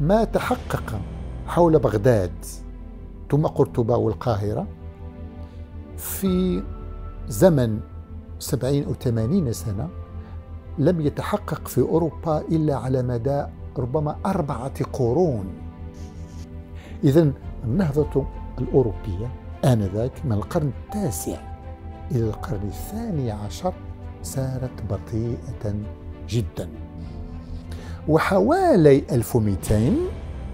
ما تحقق حول بغداد ثم قرطبة والقاهرة في زمن سبعين أو ثمانين سنة لم يتحقق في أوروبا إلا على مدى ربما أربعة قرون إذا النهضة الأوروبية آنذاك من القرن التاسع إلى القرن الثاني عشر سارت بطيئة جداً وحوالي 1200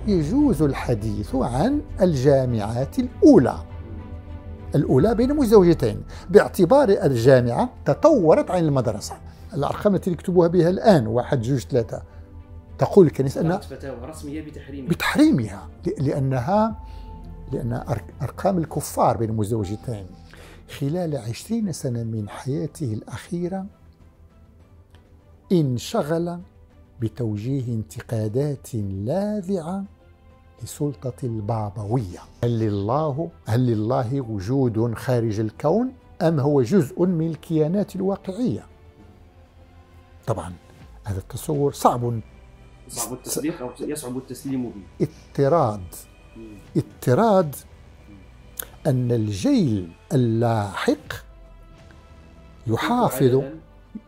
يجوز الحديث عن الجامعات الأولى الأولى بين مزوجتين باعتبار الجامعة تطورت عن المدرسة الأرقام التي يكتبوها بها الآن واحد جوج ثلاثة تقول الكنيسة أنها فتاوى رسمية بتحريمها بتحريمها لأنها لأن أرقام الكفار بين مزوجتين خلال عشرين سنة من حياته الأخيرة انشغل بتوجيه انتقادات لاذعه لسلطه البعبويه هل الله هل لله وجود خارج الكون ام هو جزء من الكيانات الواقعيه طبعا هذا التصور صعب صعب التصديق او يصعب التسليم به اضطراد اضطراد ان الجيل اللاحق يحافظ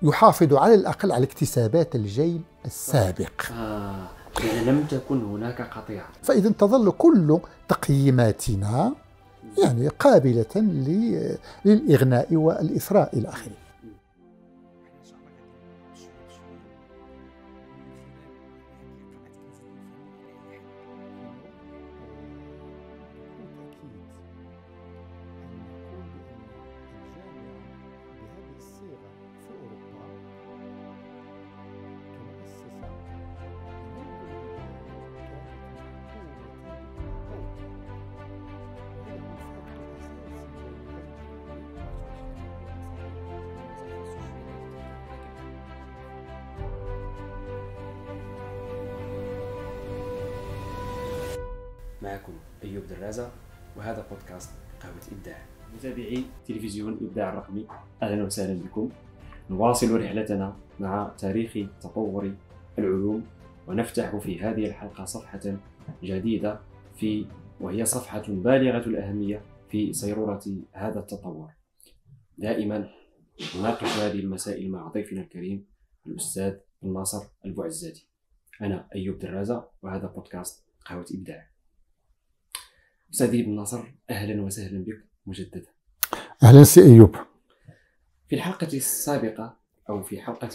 يحافظ على الأقل على اكتسابات الجيل السابق آه. يعني لم تكن هناك قطيعة فإذا تظل كل تقييماتنا يعني قابلة للإغناء والإثراء إلى آخره متابعي تلفزيون الابداع الرقمي اهلا وسهلا بكم نواصل رحلتنا مع تاريخ تطور العلوم ونفتح في هذه الحلقه صفحه جديده في وهي صفحه بالغه الاهميه في سيروره هذا التطور دائما نناقش هذه المسائل مع ضيفنا الكريم الاستاذ الناصر البعزاتي انا ايوب درازه وهذا بودكاست قهوه ابداع استاذ ابن ناصر اهلا وسهلا بك مجددا أهلا سي أيوب في الحلقة السابقة أو في حلقة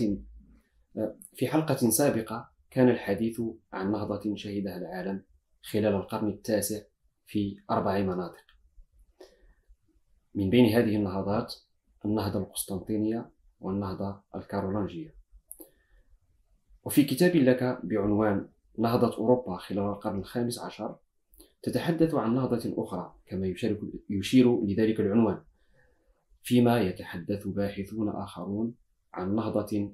في حلقة سابقة كان الحديث عن نهضة شهدها العالم خلال القرن التاسع في أربع مناطق من بين هذه النهضات النهضة القسطنطينية والنهضة الكارولانجية وفي كتاب لك بعنوان نهضة أوروبا خلال القرن الخامس عشر تتحدث عن نهضة أخرى كما يشير لذلك العنوان فيما يتحدث باحثون آخرون عن نهضة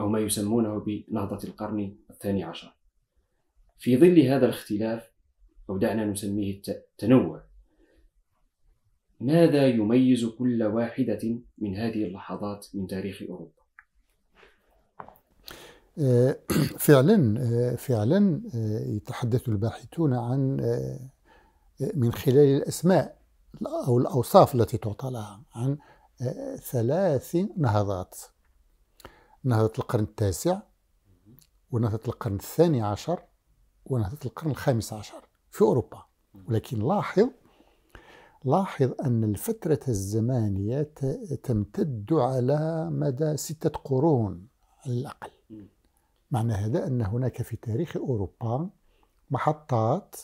أو ما يسمونه بنهضة القرن الثاني عشر في ظل هذا الاختلاف أو دعنا نسميه التنوع ماذا يميز كل واحدة من هذه اللحظات من تاريخ أوروبا؟ آه، فعلا آه، فعلا آه، يتحدث الباحثون عن من خلال الأسماء أو الأوصاف التي تعطى لها عن ثلاث نهضات نهضة القرن التاسع ونهضة القرن الثاني عشر ونهضة القرن الخامس عشر في أوروبا ولكن لاحظ لاحظ أن الفترة الزمانية تمتد على مدى ستة قرون على الأقل معنى هذا أن هناك في تاريخ أوروبا محطات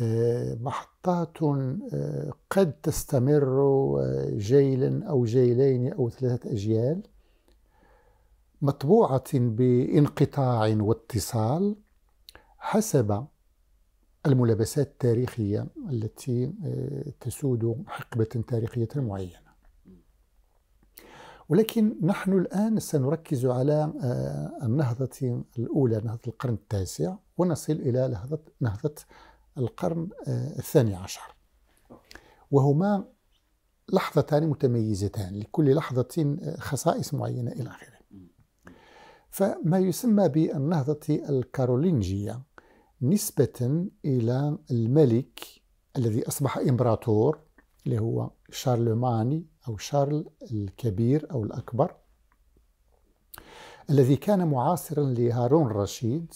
آه، محطات آه، قد تستمر آه، جيلا أو جيلين أو ثلاثة أجيال مطبوعة بانقطاع واتصال حسب الملابسات التاريخية التي تسود حقبة تاريخية معينة ولكن نحن الآن سنركز على آه، النهضة الأولى نهضة القرن التاسع ونصل إلى نهضة, نهضة القرن آه، الثاني عشر وهما لحظتان متميزتان لكل لحظة آه، خصائص معينة إلى آخره فما يسمى بالنهضة الكارولينجية نسبة إلى الملك الذي أصبح إمبراطور اللي هو شارلماني أو شارل الكبير أو الأكبر الذي كان معاصرا لهارون الرشيد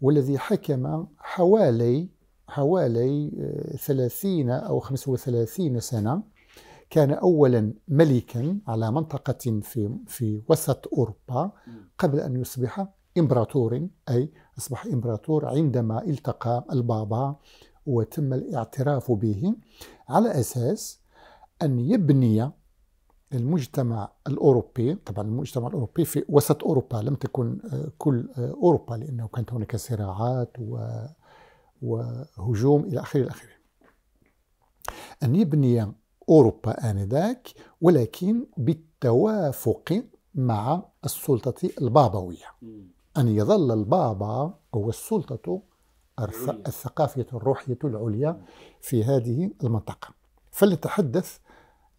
والذي حكم حوالي حوالي 30 آه، أو 35 سنة كان أولا ملكا على منطقة في, في وسط أوروبا قبل أن يصبح إمبراطور أي أصبح إمبراطور عندما التقى البابا وتم الاعتراف به على أساس أن يبني المجتمع الأوروبي طبعا المجتمع الأوروبي في وسط أوروبا لم تكن آه، كل آه، أوروبا لأنه كانت هناك صراعات و وهجوم إلى آخره إلى آخره أن يبني أوروبا آنذاك ولكن بالتوافق مع السلطة البابوية أن يظل البابا هو السلطة الثقافية الروحية العليا في هذه المنطقة فلنتحدث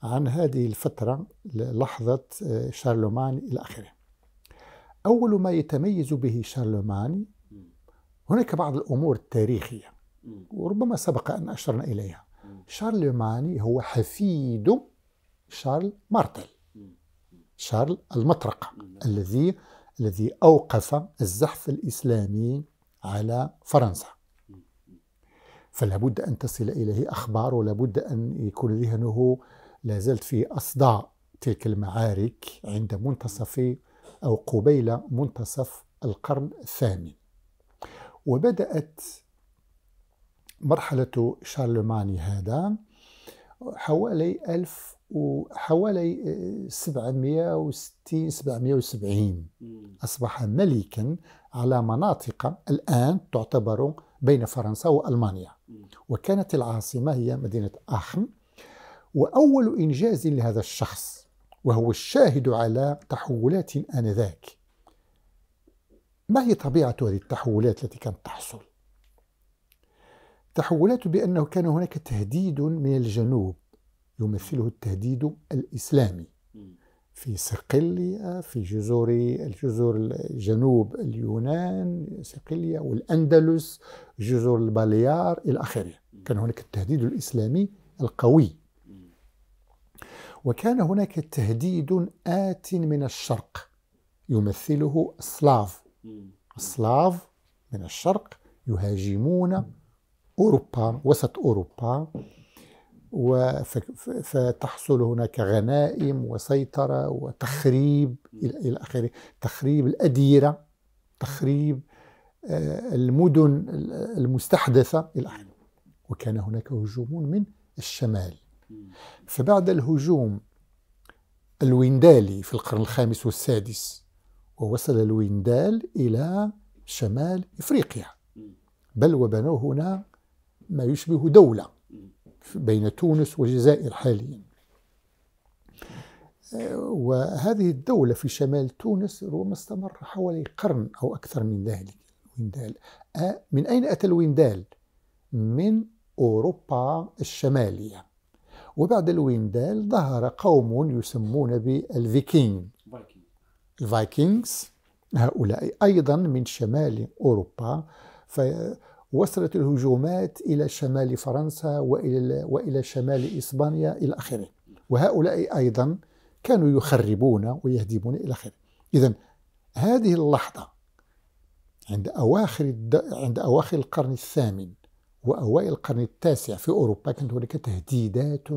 عن هذه الفترة لحظة آه، شارلومان إلى آخره أول ما يتميز به شارلومان هناك بعض الأمور التاريخية وربما سبق أن أشرنا إليها شارلومان هو حفيد شارل مارتل شارل المطرقة الذي الذي أوقف الزحف الإسلامي على فرنسا فلا بد أن تصل إليه أخبار ولا بد أن يكون ذهنه لا زلت في أصداء تلك المعارك عند منتصف أو قبيل منتصف القرن الثامن وبدأت مرحلة شارلماني هذا حوالي ألف وحوالي 760 770 أصبح ملكا على مناطق الآن تعتبر بين فرنسا وألمانيا وكانت العاصمة هي مدينة آخن وأول إنجاز لهذا الشخص وهو الشاهد على تحولات آنذاك ما هي طبيعة هذه التحولات التي كانت تحصل؟ تحولات بأنه كان هناك تهديد من الجنوب يمثله التهديد الإسلامي في صقلية في جزر الجزر الجنوب اليونان صقلية والأندلس جزر الباليار إلى آخره كان هناك التهديد الإسلامي القوي وكان هناك تهديد آت من الشرق يمثله السلاف السلاف من الشرق يهاجمون أوروبا وسط أوروبا فتحصل هناك غنائم وسيطرة وتخريب إلى آخره تخريب الأديرة تخريب آه، المدن المستحدثة إلى آخره وكان هناك هجوم من الشمال فبعد الهجوم الويندالي في القرن الخامس والسادس ووصل الويندال إلى شمال إفريقيا بل وبنوا هنا ما يشبه دولة بين تونس والجزائر حاليا آه، وهذه الدولة في شمال تونس ربما استمر حوالي قرن أو أكثر من ذلك ويندال. آه، من أين أتى الويندال؟ من أوروبا الشمالية وبعد الويندال ظهر قوم يسمون بالفيكينغ الفايكينغز هؤلاء أيضا من شمال أوروبا فوصلت الهجومات إلى شمال فرنسا وإلى, وإلى شمال إسبانيا إلى آخره وهؤلاء أيضا كانوا يخربون ويهدمون إلى آخره إذا هذه اللحظة عند أواخر عند أواخر القرن الثامن وأوائل القرن التاسع في أوروبا كانت هناك تهديدات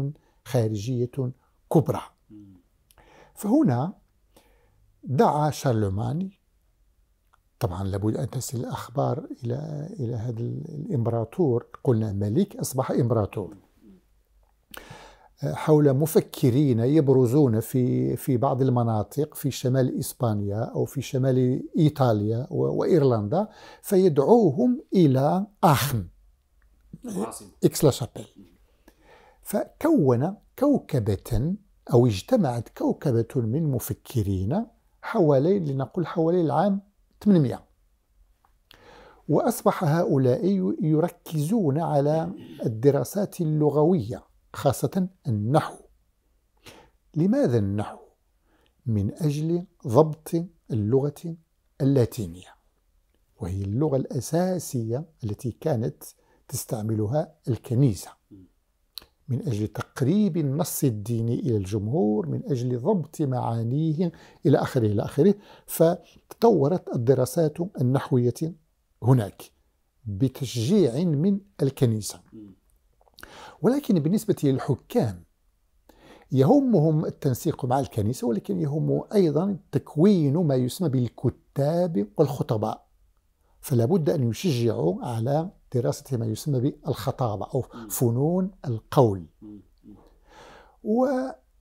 خارجية كبرى فهنا دعا شارلمان طبعا لابد أن تصل الأخبار إلى إلى هذا الإمبراطور قلنا ملك أصبح إمبراطور آه، حول مفكرين يبرزون في في بعض المناطق في شمال اسبانيا او في شمال ايطاليا وايرلندا فيدعوهم الى اخن إكس لا شابيل فكون كوكبة أو اجتمعت كوكبة من مفكرين حوالي لنقول حوالي العام 800 وأصبح هؤلاء يركزون على الدراسات اللغوية خاصة النحو لماذا النحو؟ من أجل ضبط اللغة اللاتينية وهي اللغة الأساسية التي كانت تستعملها الكنيسة من أجل تقريب النص الديني إلى الجمهور من أجل ضبط معانيه إلى آخره إلى آخره فتطورت الدراسات النحوية هناك بتشجيع من الكنيسة ولكن بالنسبة للحكام يهمهم التنسيق مع الكنيسة ولكن يهم أيضا تكوين ما يسمى بالكتاب والخطباء فلا بد أن يشجعوا على دراسة ما يسمى بالخطابة أو فنون القول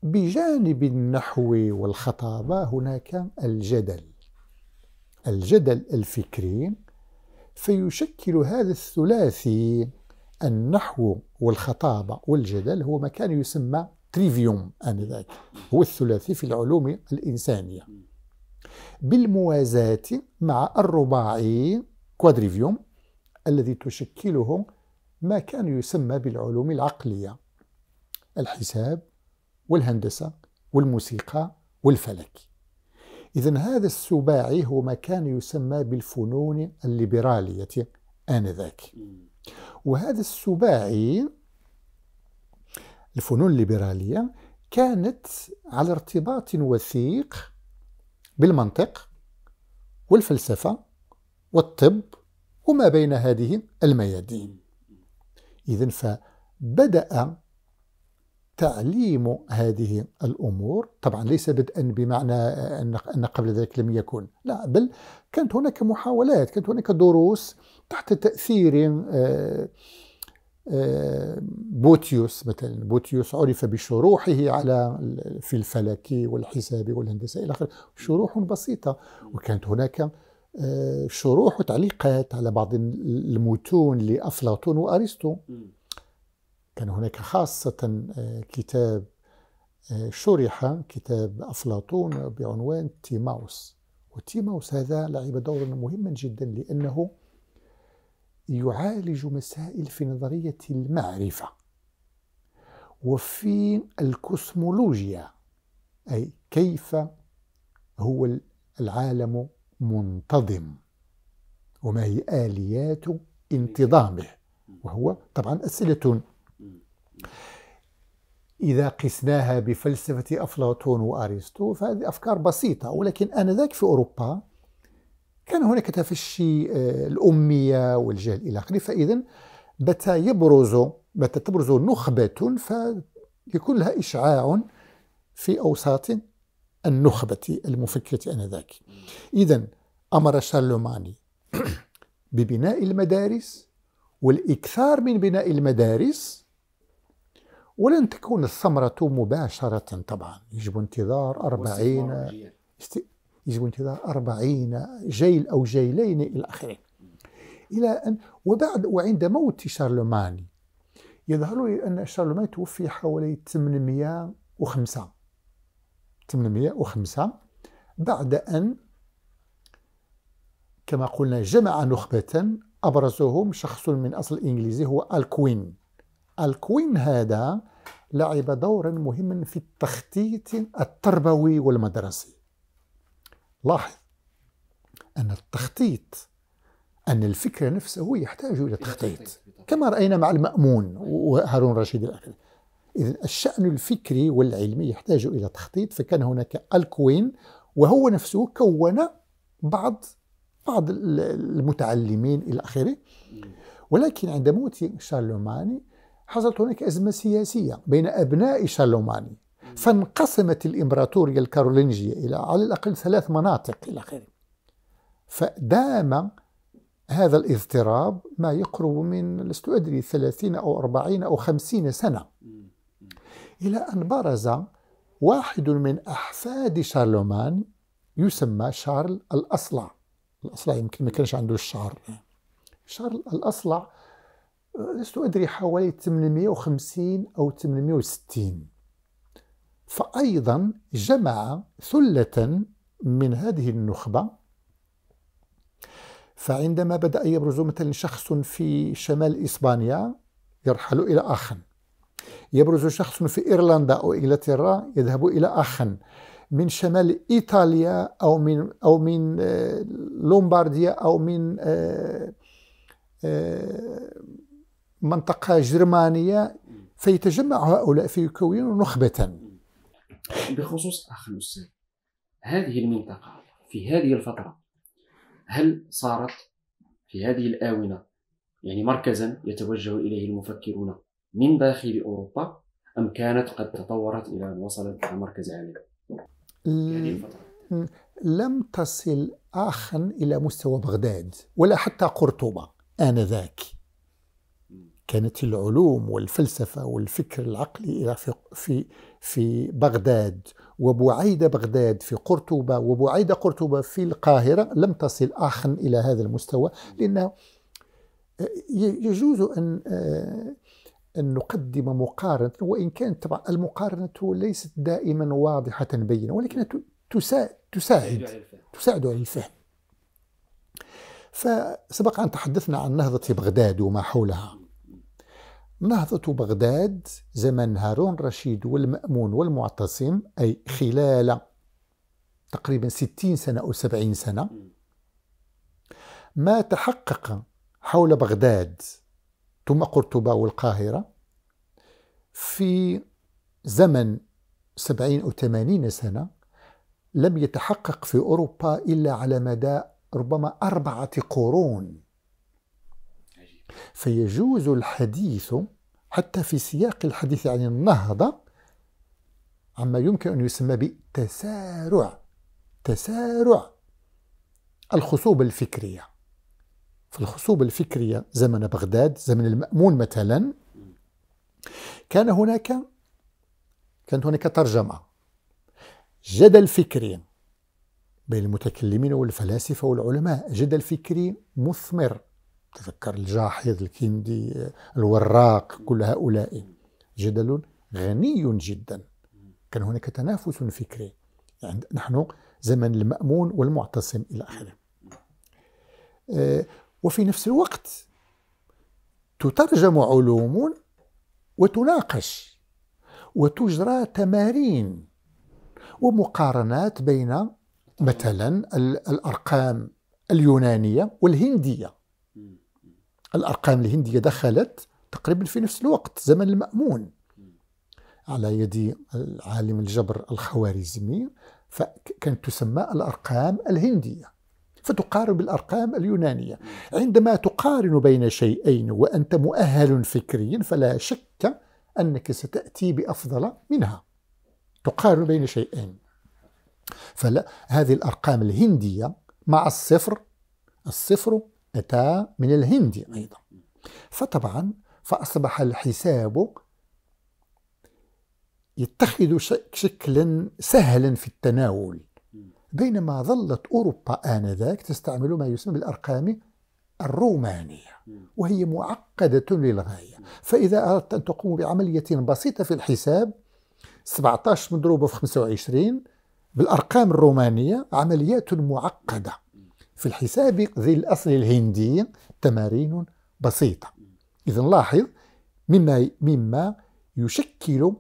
وبجانب النحو والخطابة هناك الجدل الجدل الفكري فيشكل هذا الثلاثي النحو والخطابة والجدل هو ما كان يسمى تريفيوم آنذاك هو الثلاثي في العلوم الإنسانية بالموازاة مع الرباعي كوادريفيوم الذي تشكله ما كان يسمى بالعلوم العقلية الحساب والهندسة والموسيقى والفلك إذا هذا السباعي هو ما كان يسمى بالفنون الليبرالية آنذاك وهذا السباعي الفنون الليبرالية كانت على ارتباط وثيق بالمنطق والفلسفة والطب وما بين هذه الميادين إذا فبدأ تعليم هذه الأمور طبعا ليس بدءا بمعنى أن قبل ذلك لم يكن لا بل كانت هناك محاولات كانت هناك دروس تحت تأثير آه، آه، بوتيوس مثلا بوتيوس عرف بشروحه على في الفلك والحساب والهندسة إلى آخره شروح بسيطة وكانت هناك شروح وتعليقات على بعض المتون لأفلاطون وأرسطو كان هناك خاصة آه، كتاب آه، شرح كتاب أفلاطون بعنوان تيماوس وتيماوس هذا لعب دورا مهما جدا لأنه يعالج مسائل في نظرية المعرفة وفي الكوسمولوجيا أي كيف هو العالم منتظم وما هي آليات انتظامه وهو طبعا أسئلة إذا قسناها بفلسفة أفلاطون وأرسطو فهذه أفكار بسيطة ولكن آنذاك في أوروبا كان هناك تفشي آه، الأمية والجهل إلى آخره فإذا متى يبرز متى تبرز نخبة فيكون لها إشعاع في أوساط النخبة المفكرة آنذاك إذا أمر شارلوماني ببناء المدارس والإكثار من بناء المدارس ولن تكون الثمرة مباشرة طبعا يجب انتظار أربعين يجب انتظار أربعين جيل أو جيلين إلى آخره إلى أن وبعد وعند موت شارلوماني يظهر لي أن شارلوماني توفي حوالي 805 805 بعد أن كما قلنا جمع نخبة أبرزهم شخص من أصل إنجليزي هو الكوين الكوين هذا لعب دورا مهما في التخطيط التربوي والمدرسي لاحظ أن التخطيط أن الفكر نفسه يحتاج إلى تخطيط كما رأينا مع المأمون وهارون رشيد الأكرم إذا الشأن الفكري والعلمي يحتاج إلى تخطيط فكان هناك الكوين وهو نفسه كون بعض بعض المتعلمين إلى آخره ولكن عند موت شارلوماني حصلت هناك أزمة سياسية بين أبناء شارلوماني فانقسمت الإمبراطورية الكارولينجية إلى على الأقل ثلاث مناطق إلى آخره فدام هذا الاضطراب ما يقرب من لست أدري ثلاثين أو أربعين أو خمسين سنة إلى أن برز واحد من أحفاد شارلومان يسمى شارل الأصلع الأصلع يمكن ما كانش عنده الشعر شارل الأصلع آه، لست أدري حوالي 850 أو 860 فأيضا جمع ثلة من هذه النخبة فعندما بدأ يبرز مثلا شخص في شمال إسبانيا يرحل إلى آخر يبرز شخص في إيرلندا أو إنجلترا يذهب إلى أخن من شمال إيطاليا أو من أو من آه، لومبارديا أو من آه، آه، منطقة جرمانية فيتجمع هؤلاء فيكونون نخبة بخصوص أخن الأستاذ هذه المنطقة في هذه الفترة هل صارت في هذه الآونة يعني مركزا يتوجه إليه المفكرون من داخل أوروبا أم كانت قد تطورت إلى أن وصلت إلى مركز هذه يعني الفتره لم تصل اخن إلى مستوى بغداد ولا حتى قرطبة آنذاك كانت العلوم والفلسفة والفكر العقلي إلى في, في, في بغداد وبعيد بغداد في قرطبة وبعيد قرطبة في القاهرة لم تصل اخن إلى هذا المستوى لأنه آه، يجوز أن آه، أن نقدم مقارنة وإن كانت طبعا المقارنة ليست دائما واضحة بينة ولكن تساعد تساعد تساعد على الفهم فسبق أن تحدثنا عن نهضة بغداد وما حولها نهضة بغداد زمن هارون رشيد والمأمون والمعتصم أي خلال تقريبا ستين سنة أو سبعين سنة ما تحقق حول بغداد ثم قرطبة والقاهرة في زمن سبعين أو ثمانين سنة لم يتحقق في أوروبا إلا على مدى ربما أربعة قرون فيجوز الحديث حتى في سياق الحديث عن النهضة عما يمكن أن يسمى بتسارع تسارع الخصوبة الفكرية في الخصوبة الفكرية زمن بغداد زمن المأمون مثلا كان هناك كانت هناك ترجمة جدل فكري بين المتكلمين والفلاسفة والعلماء جدل فكري مثمر تذكر الجاحظ الكندي الوراق كل هؤلاء جدل غني جدا كان هناك تنافس فكري يعني نحن زمن المأمون والمعتصم إلى آخره آه، وفي نفس الوقت تترجم علوم وتناقش وتجرى تمارين ومقارنات بين مثلا الارقام اليونانيه والهنديه الارقام الهنديه دخلت تقريبا في نفس الوقت زمن المامون على يد العالم الجبر الخوارزمي فكانت تسمى الارقام الهنديه فتقارن بالارقام اليونانية عندما تقارن بين شيئين وأنت مؤهل فكريا فلا شك أنك ستأتي بأفضل منها تقارن بين شيئين فلا هذه الأرقام الهندية مع الصفر الصفر أتى من الهند أيضا فطبعا فأصبح الحساب يتخذ شكلا سهلا في التناول بينما ظلت أوروبا آنذاك تستعمل ما يسمى بالأرقام الرومانية وهي معقدة للغاية فإذا أردت أن تقوم بعملية بسيطة في الحساب 17 مضروبة في 25 بالأرقام الرومانية عمليات معقدة في الحساب ذي الأصل الهندي تمارين بسيطة إذا لاحظ مما مما يشكل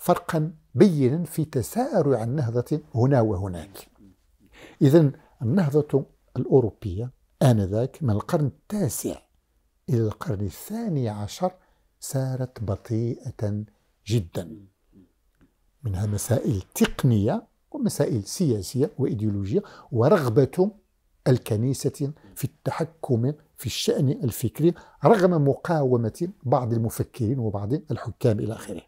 فرقا بينا في تسارع النهضة هنا وهناك إذا النهضة الأوروبية آنذاك من القرن التاسع إلى القرن الثاني عشر سارت بطيئة جدا منها مسائل تقنية ومسائل سياسية وإيديولوجية ورغبة الكنيسة في التحكم في الشأن الفكري رغم مقاومة بعض المفكرين وبعض الحكام إلى آخره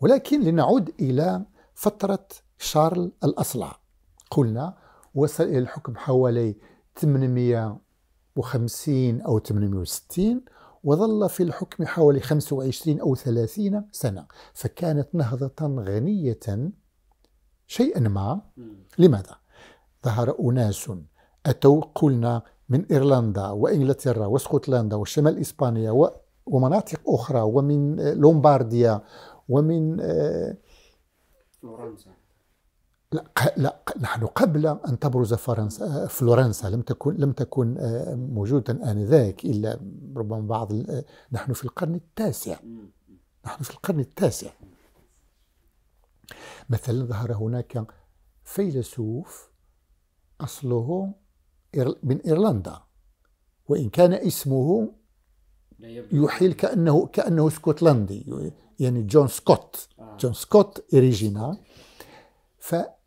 ولكن لنعود إلى فترة شارل الأصلع قلنا وصل إلى الحكم حوالي 850 أو 860 وظل في الحكم حوالي 25 أو 30 سنة فكانت نهضة غنية شيئا ما لماذا؟ ظهر أناس أتوا قلنا من إيرلندا وإنجلترا واسكتلندا وشمال إسبانيا ومناطق أخرى ومن لومبارديا ومن آه، فلورنسا لا, لا نحن قبل أن تبرز فرنسا فلورنسا لم تكن لم تكن آه، موجودا آنذاك إلا ربما بعض آه، نحن في القرن التاسع نحن في القرن التاسع مثلا ظهر هناك فيلسوف أصله من إيرلندا وإن كان اسمه يحيل كأنه كأنه اسكتلندي يعني جون سكوت آه. جون سكوت اريجينال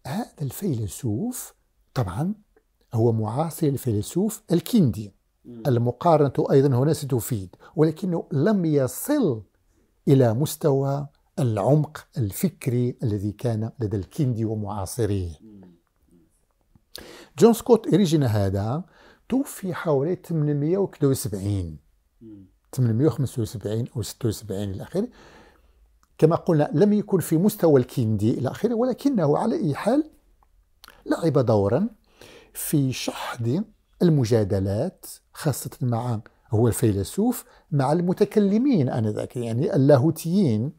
هذا الفيلسوف طبعا هو معاصر الفيلسوف الكندي المقارنة أيضا هنا ستفيد ولكنه لم يصل إلى مستوى العمق الفكري الذي كان لدى الكندي ومعاصريه جون سكوت إريجنا هذا توفي حوالي 871 875 أو 76 إلى آخره كما قلنا لم يكن في مستوى الكندي إلى آخره ولكنه على أي حال لعب دورا في شحذ المجادلات خاصة مع هو الفيلسوف مع المتكلمين آنذاك يعني اللاهوتيين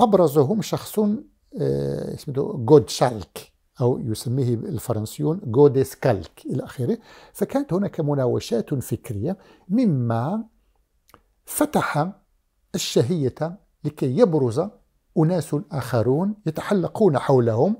أبرزهم شخص آه، اسمه جودشالك أو يسميه الفرنسيون جوديسكالك إلى آخره فكانت هناك مناوشات فكرية مما فتح الشهية لكي يبرز أناس آخرون يتحلقون حولهم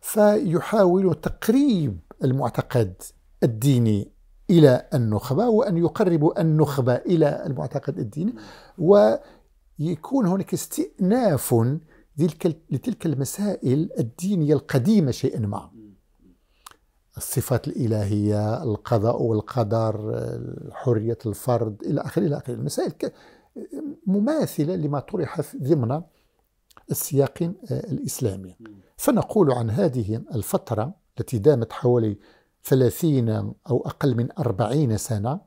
فيحاول تقريب المعتقد الديني إلى النخبة وأن يقرب النخبة إلى المعتقد الديني ويكون هناك استئناف لتلك المسائل الدينية القديمة شيئا ما الصفات الإلهية القضاء والقدر حرية الفرد إلى آخره إلى آخره المسائل مماثلة لما طرح ضمن السياق آه، الإسلامي فنقول عن هذه الفترة التي دامت حوالي 30 أو أقل من 40 سنة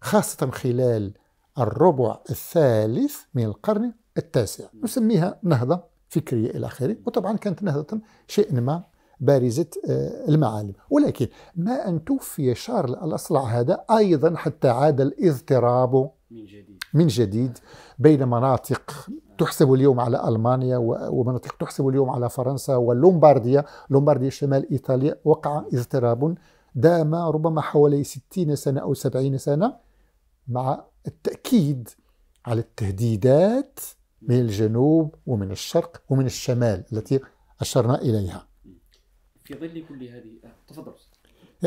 خاصة خلال الربع الثالث من القرن التاسع نسميها نهضة فكرية إلى آخره وطبعا كانت نهضة شيء ما بارزة آه، المعالم ولكن ما أن توفي شارل الأصلع هذا أيضا حتى عاد الاضطراب من جديد من جديد بين مناطق تحسب اليوم على المانيا ومناطق تحسب اليوم على فرنسا ولومبارديا لومبارديا شمال ايطاليا وقع اضطراب دام ربما حوالي 60 سنه او 70 سنه مع التاكيد على التهديدات من الجنوب ومن الشرق ومن الشمال التي اشرنا اليها في ظل كل هذه تفضل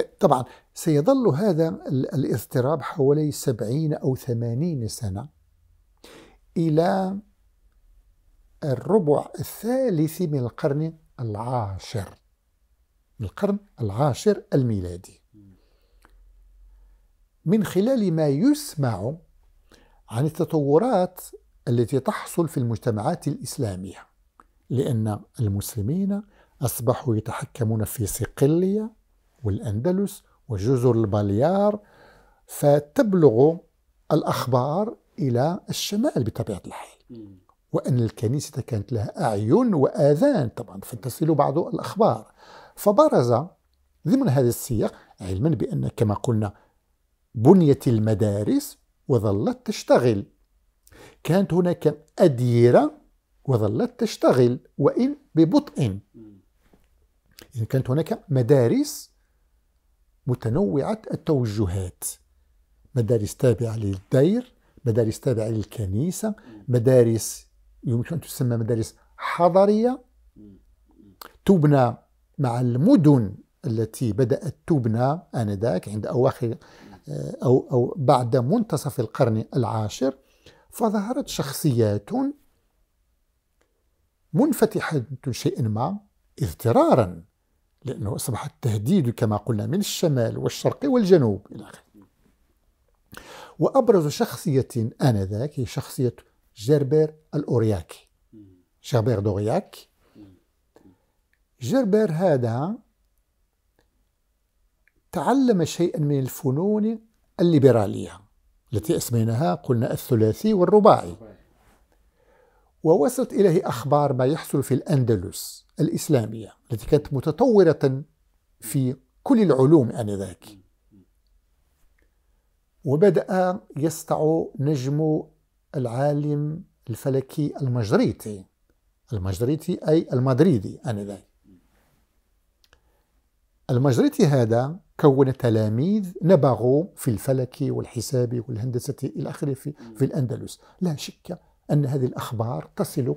طبعا سيظل هذا الاضطراب حوالي سبعين أو ثمانين سنة إلى الربع الثالث من القرن العاشر القرن العاشر الميلادي من خلال ما يسمع عن التطورات التي تحصل في المجتمعات الإسلامية لأن المسلمين أصبحوا يتحكمون في صقلية والأندلس وجزر الباليار فتبلغ الأخبار إلى الشمال بطبيعة الحال وأن الكنيسة كانت لها أعين وآذان طبعا فتصل بعض الأخبار فبرز ضمن هذا السياق علما بأن كما قلنا بنيت المدارس وظلت تشتغل كانت هناك أديرة وظلت تشتغل وإن ببطء إن كانت هناك مدارس متنوعة التوجهات مدارس تابعة للدير مدارس تابعة للكنيسة مدارس يمكن أن تسمى مدارس حضرية تبنى مع المدن التي بدأت تبنى آنذاك عند أواخر آه، أو, أو بعد منتصف القرن العاشر فظهرت شخصيات منفتحة شيئا ما اضطرارا لأنه أصبح التهديد كما قلنا من الشمال والشرق والجنوب إلى آخره وأبرز شخصية آنذاك هي شخصية جربير الأورياكي جربير دورياك جربير هذا تعلم شيئا من الفنون الليبرالية التي أسميناها قلنا الثلاثي والرباعي ووصلت إليه أخبار ما يحصل في الأندلس الإسلامية التي كانت متطورة في كل العلوم آنذاك وبدأ يسطع نجم العالم الفلكي المجريتي المجريتي أي المدريدي آنذاك المجريتي هذا كون تلاميذ نبغوا في الفلك والحساب والهندسة إلى آخره في, في الأندلس لا شك أن هذه الأخبار تصل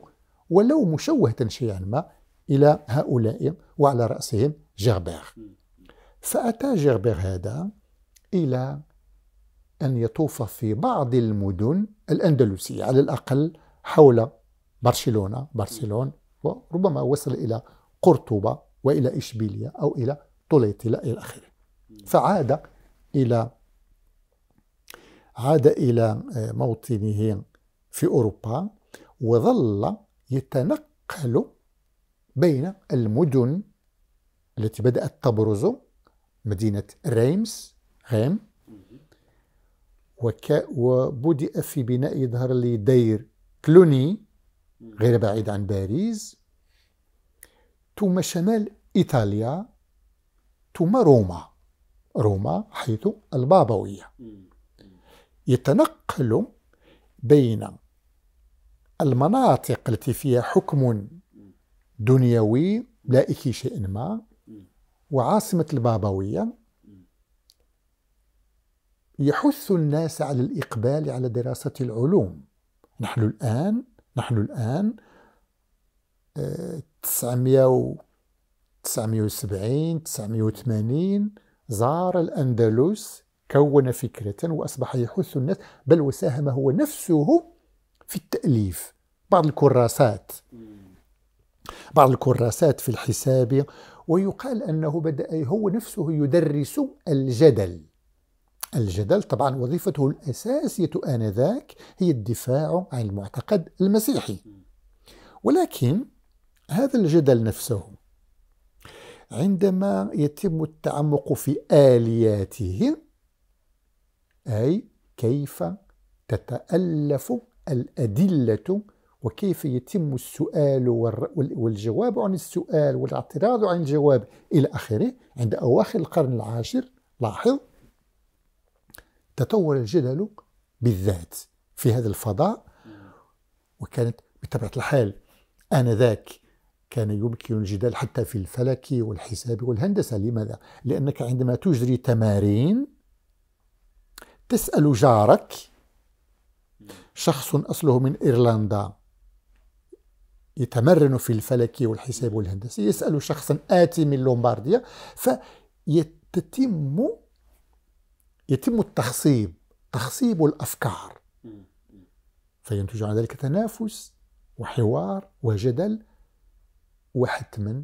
ولو مشوهة شيئا ما إلى هؤلاء وعلى رأسهم جربير فأتى جربير هذا إلى أن يطوف في بعض المدن الأندلسية على الأقل حول برشلونة برشلون وربما وصل إلى قرطبة وإلى إشبيلية أو إلى طليطلة إلى آخره فعاد إلى عاد إلى آه، موطنه في أوروبا وظل يتنقل بين المدن التي بدأت تبرز مدينة ريمس غيم وك وبدأ في بناء يظهر لي دير كلوني غير بعيد عن باريس ثم شمال إيطاليا ثم روما روما حيث البابوية يتنقل بين المناطق التي فيها حكم دنيوي لائكي شيء ما وعاصمة البابوية يحث الناس على الإقبال على دراسة العلوم نحن الآن نحن الآن 900 970 980 زار الأندلس كون فكرة وأصبح يحث الناس بل وساهم هو نفسه في التأليف بعض الكراسات بعض الكراسات في الحساب ويقال أنه بدأ هو نفسه يدرس الجدل الجدل طبعا وظيفته الأساسية آنذاك هي الدفاع عن المعتقد المسيحي ولكن هذا الجدل نفسه عندما يتم التعمق في آلياته أي كيف تتألف الأدلة وكيف يتم السؤال والجواب عن السؤال والاعتراض عن الجواب إلى آخره عند أواخر القرن العاشر لاحظ تطور الجدل بالذات في هذا الفضاء وكانت بطبيعة الحال آنذاك كان يمكن الجدال حتى في الفلك والحساب والهندسة لماذا؟ لأنك عندما تجري تمارين تسأل جارك شخص أصله من إيرلندا يتمرن في الفلكي والحساب والهندسي يسأل شخصا آتي من لومبارديا فيتم يتم التخصيب تخصيب الأفكار فينتج عن ذلك تنافس وحوار وجدل وحتما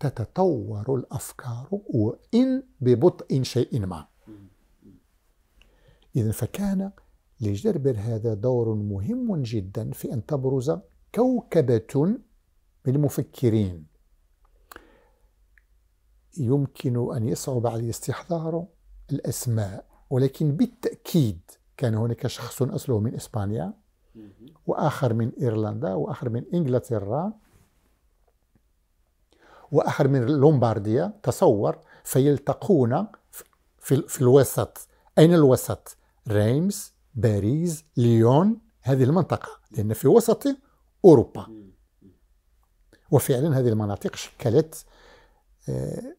تتطور الأفكار وإن ببطء شيء ما إذا فكان لجربر هذا دور مهم جدا في أن تبرز كوكبة من المفكرين يمكن أن يصعب علي استحضار الأسماء ولكن بالتأكيد كان هناك شخص أصله من إسبانيا وآخر من إيرلندا وآخر من إنجلترا وآخر من لومبارديا تصور فيلتقون في, في الوسط أين الوسط؟ ريمس باريس ليون هذه المنطقة لأن في وسط أوروبا وفعلا هذه المناطق شكلت آه،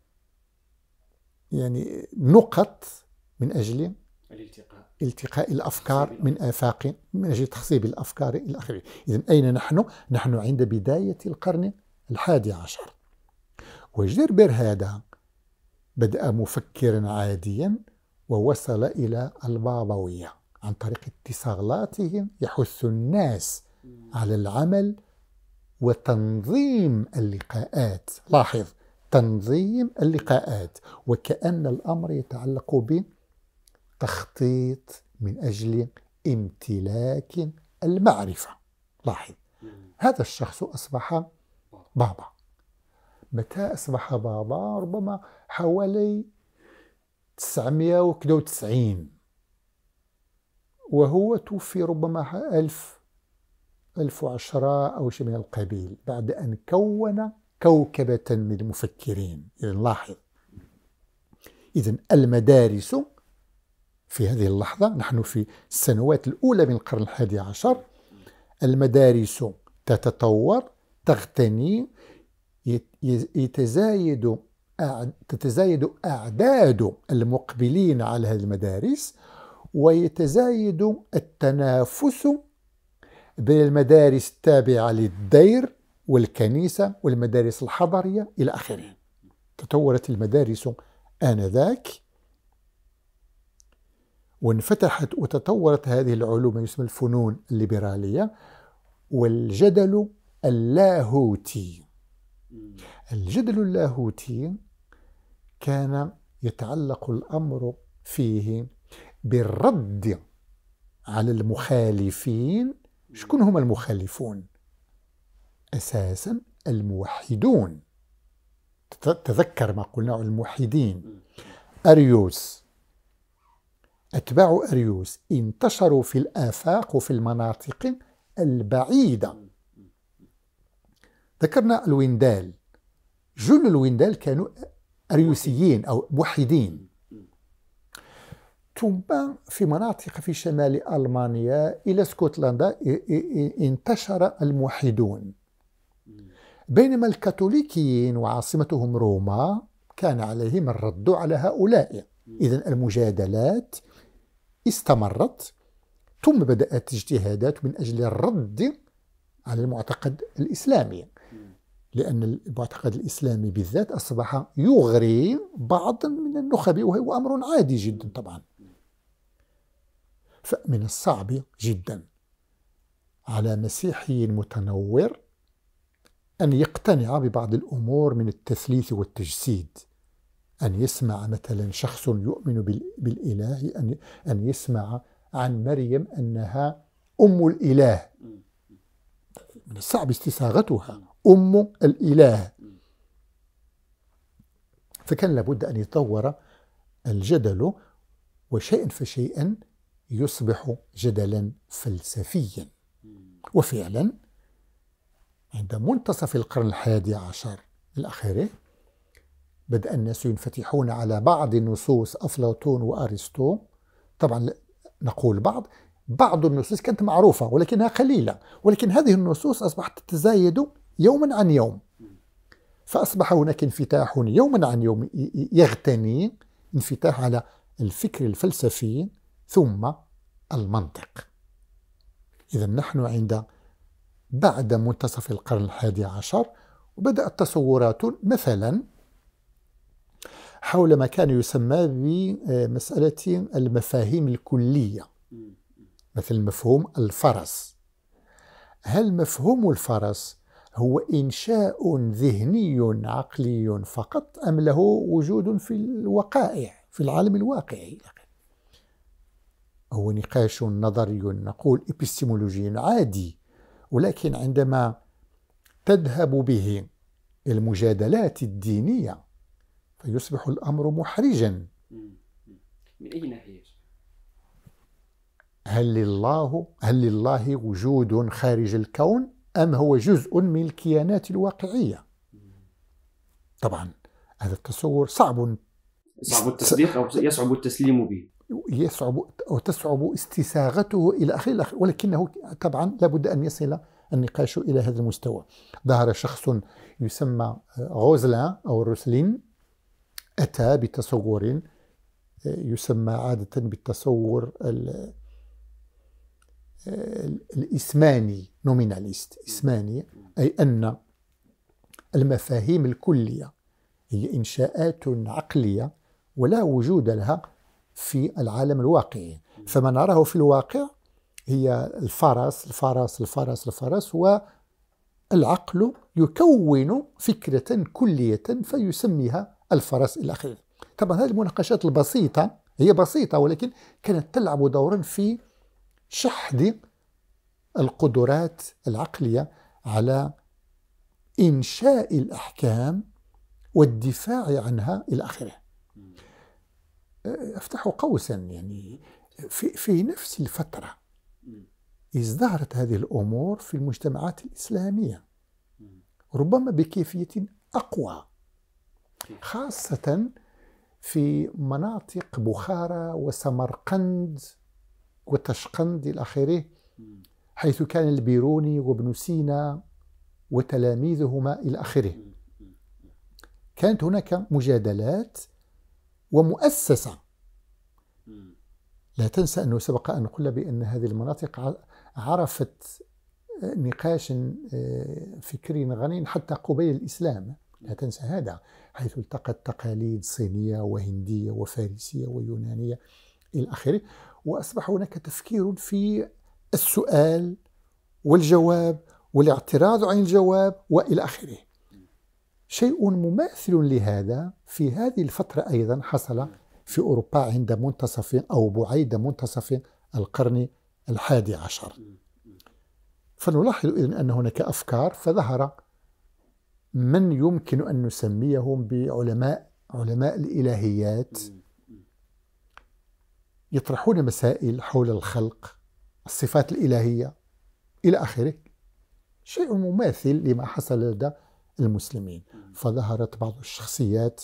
يعني نقط من أجل الالتقاء التقاء الافكار من افاق من اجل تخصيب الافكار الى اخره، اذا اين نحن؟ نحن عند بدايه القرن الحادي عشر. وجربر هذا بدا مفكرا عاديا ووصل الى البابويه عن طريق اتصالاته يحث الناس على العمل وتنظيم اللقاءات لاحظ تنظيم اللقاءات وكأن الأمر يتعلق بتخطيط من أجل امتلاك المعرفة لاحظ هذا الشخص أصبح بابا متى أصبح بابا ربما حوالي 990 وهو توفي ربما 1000 ألف أو شيء من القبيل بعد أن كون كوكبة من المفكرين إذا لاحظ إذا المدارس في هذه اللحظة نحن في السنوات الأولى من القرن الحادي عشر المدارس تتطور تغتني يتزايد تتزايد أعداد المقبلين على هذه المدارس ويتزايد التنافس بالمدارس التابعة للدير والكنيسة والمدارس الحضرية إلى آخره تطورت المدارس آنذاك وانفتحت وتطورت هذه العلوم ما يسمى الفنون الليبرالية والجدل اللاهوتي الجدل اللاهوتي كان يتعلق الأمر فيه بالرد على المخالفين شكون هما المخالفون أساسا الموحدون تذكر ما قلنا عن الموحدين أريوس أتباع أريوس انتشروا في الآفاق وفي المناطق البعيدة ذكرنا الويندال جل الويندال كانوا أريوسيين أو موحدين ثم في مناطق في شمال ألمانيا إلى اسكتلندا انتشر الموحدون بينما الكاثوليكيين وعاصمتهم روما كان عليهم الرد على هؤلاء إذا المجادلات استمرت ثم بدأت اجتهادات من أجل الرد على المعتقد الإسلامي لأن المعتقد الإسلامي بالذات أصبح يغري بعضا من النخب وهو أمر عادي جدا طبعا فمن الصعب جدا على مسيحي متنور أن يقتنع ببعض الأمور من التثليث والتجسيد أن يسمع مثلا شخص يؤمن بالإله أن أن يسمع عن مريم أنها أم الإله من الصعب استساغتها أم الإله فكان لابد أن يتطور الجدل وشيئا فشيئا يصبح جدلا فلسفيا وفعلا عند منتصف القرن الحادي عشر الأخير بدأ الناس ينفتحون على بعض النصوص أفلاطون وأرسطو طبعا نقول بعض بعض النصوص كانت معروفة ولكنها قليلة ولكن هذه النصوص أصبحت تتزايد يوما عن يوم فأصبح هناك انفتاح يوما عن يوم يغتني انفتاح على الفكر الفلسفي ثم المنطق إذا نحن عند بعد منتصف القرن الحادي عشر وبدأت تصورات مثلا حول ما كان يسمى بمسألة المفاهيم الكلية مثل مفهوم الفرس هل مفهوم الفرس هو إنشاء ذهني عقلي فقط أم له وجود في الوقائع في العالم الواقعي هو نقاش نظري نقول إبستيمولوجي عادي ولكن عندما تذهب به المجادلات الدينية فيصبح الأمر محرجا من أي ناحية؟ هل لله هل لله وجود خارج الكون أم هو جزء من الكيانات الواقعية؟ طبعا هذا التصور صعب صعب التصديق أو يصعب التسليم به يصعب أو تصعب استساغته إلى اخره ولكنه طبعا لابد أن يصل النقاش إلى هذا المستوى ظهر شخص يسمى غوزلا أو روسلين أتى بتصور آه، يسمى عادة بالتصور آه، الإسماني نوميناليست إسماني أي أن المفاهيم الكلية هي إنشاءات عقلية ولا وجود لها في العالم الواقعي فما نراه في الواقع هي الفرس الفرس الفرس الفرس والعقل يكون فكرة كلية فيسميها الفرس إلى آخره طبعا هذه المناقشات البسيطة هي بسيطة ولكن كانت تلعب دورا في شحذ القدرات العقلية على إنشاء الأحكام والدفاع عنها إلى آخره أفتح قوسا يعني في, في نفس الفترة ازدهرت هذه الأمور في المجتمعات الإسلامية ربما بكيفية أقوى خاصة في مناطق بخارى وسمرقند وتشقند إلى آخره حيث كان البيروني وابن سينا وتلاميذهما إلى آخره كانت هناك مجادلات ومؤسسة لا تنسى أنه سبق أن قلنا بأن هذه المناطق عرفت آه، نقاش آه، فكري غني حتى قبيل الإسلام لا تنسى هذا حيث التقت تقاليد صينية وهندية وفارسية ويونانية إلى آخره وأصبح هناك تفكير في السؤال والجواب والاعتراض عن الجواب وإلى آخره شيء مماثل لهذا في هذه الفترة أيضا حصل في أوروبا عند منتصف أو بعيد منتصف القرن الحادي عشر فنلاحظ إذن أن هناك أفكار فظهر من يمكن أن نسميهم بعلماء علماء الإلهيات يطرحون مسائل حول الخلق الصفات الإلهية إلى آخره شيء مماثل لما حصل لدى المسلمين فظهرت بعض الشخصيات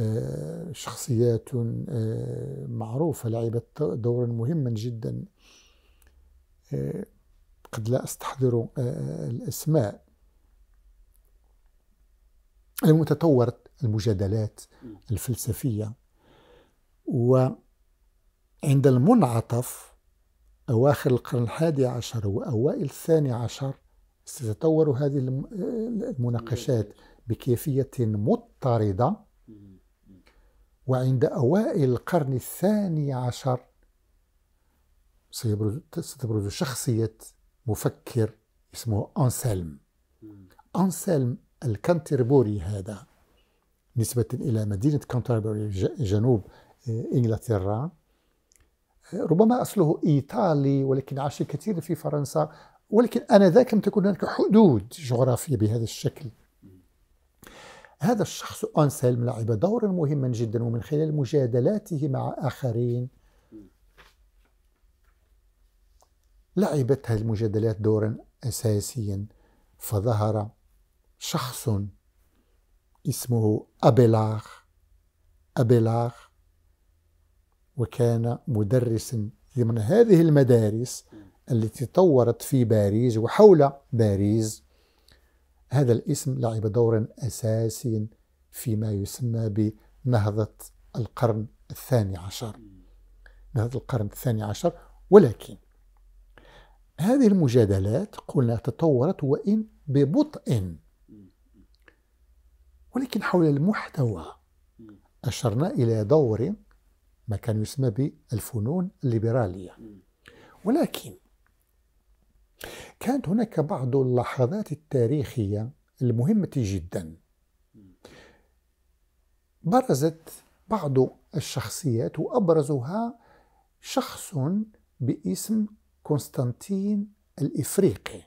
آه، شخصيات آه، معروفة لعبت دورا مهما جدا آه، قد لا أستحضر الأسماء المهم تطورت المجادلات الفلسفية وعند المنعطف أواخر القرن الحادي عشر وأوائل الثاني عشر ستتطور هذه المناقشات بكيفية مضطردة وعند أوائل القرن الثاني عشر ستبرز شخصية مفكر اسمه أنسلم أنسلم الكانتربوري هذا نسبة إلى مدينة كانتربوري جنوب آه، إنجلترا آه، ربما أصله إيطالي ولكن عاش كثيرا في فرنسا ولكن آنذاك لم تكن هناك حدود جغرافية بهذا الشكل هذا الشخص أنسلم لعب دورا مهما جدا ومن خلال مجادلاته مع آخرين لعبت هذه المجادلات دورا أساسيا فظهر شخص اسمه أبيلاغ أبيلاغ وكان مدرسا ضمن هذه المدارس التي طورت في باريس وحول باريس هذا الاسم لعب دورا أساسيا فيما يسمى بنهضة القرن الثاني عشر نهضة القرن الثاني عشر ولكن هذه المجادلات قلنا تطورت وإن ببطء ولكن حول المحتوى أشرنا إلى دور ما كان يسمى بالفنون الليبرالية ولكن كانت هناك بعض اللحظات التاريخية المهمة جدا برزت بعض الشخصيات وأبرزها شخص باسم قسطنطين الإفريقي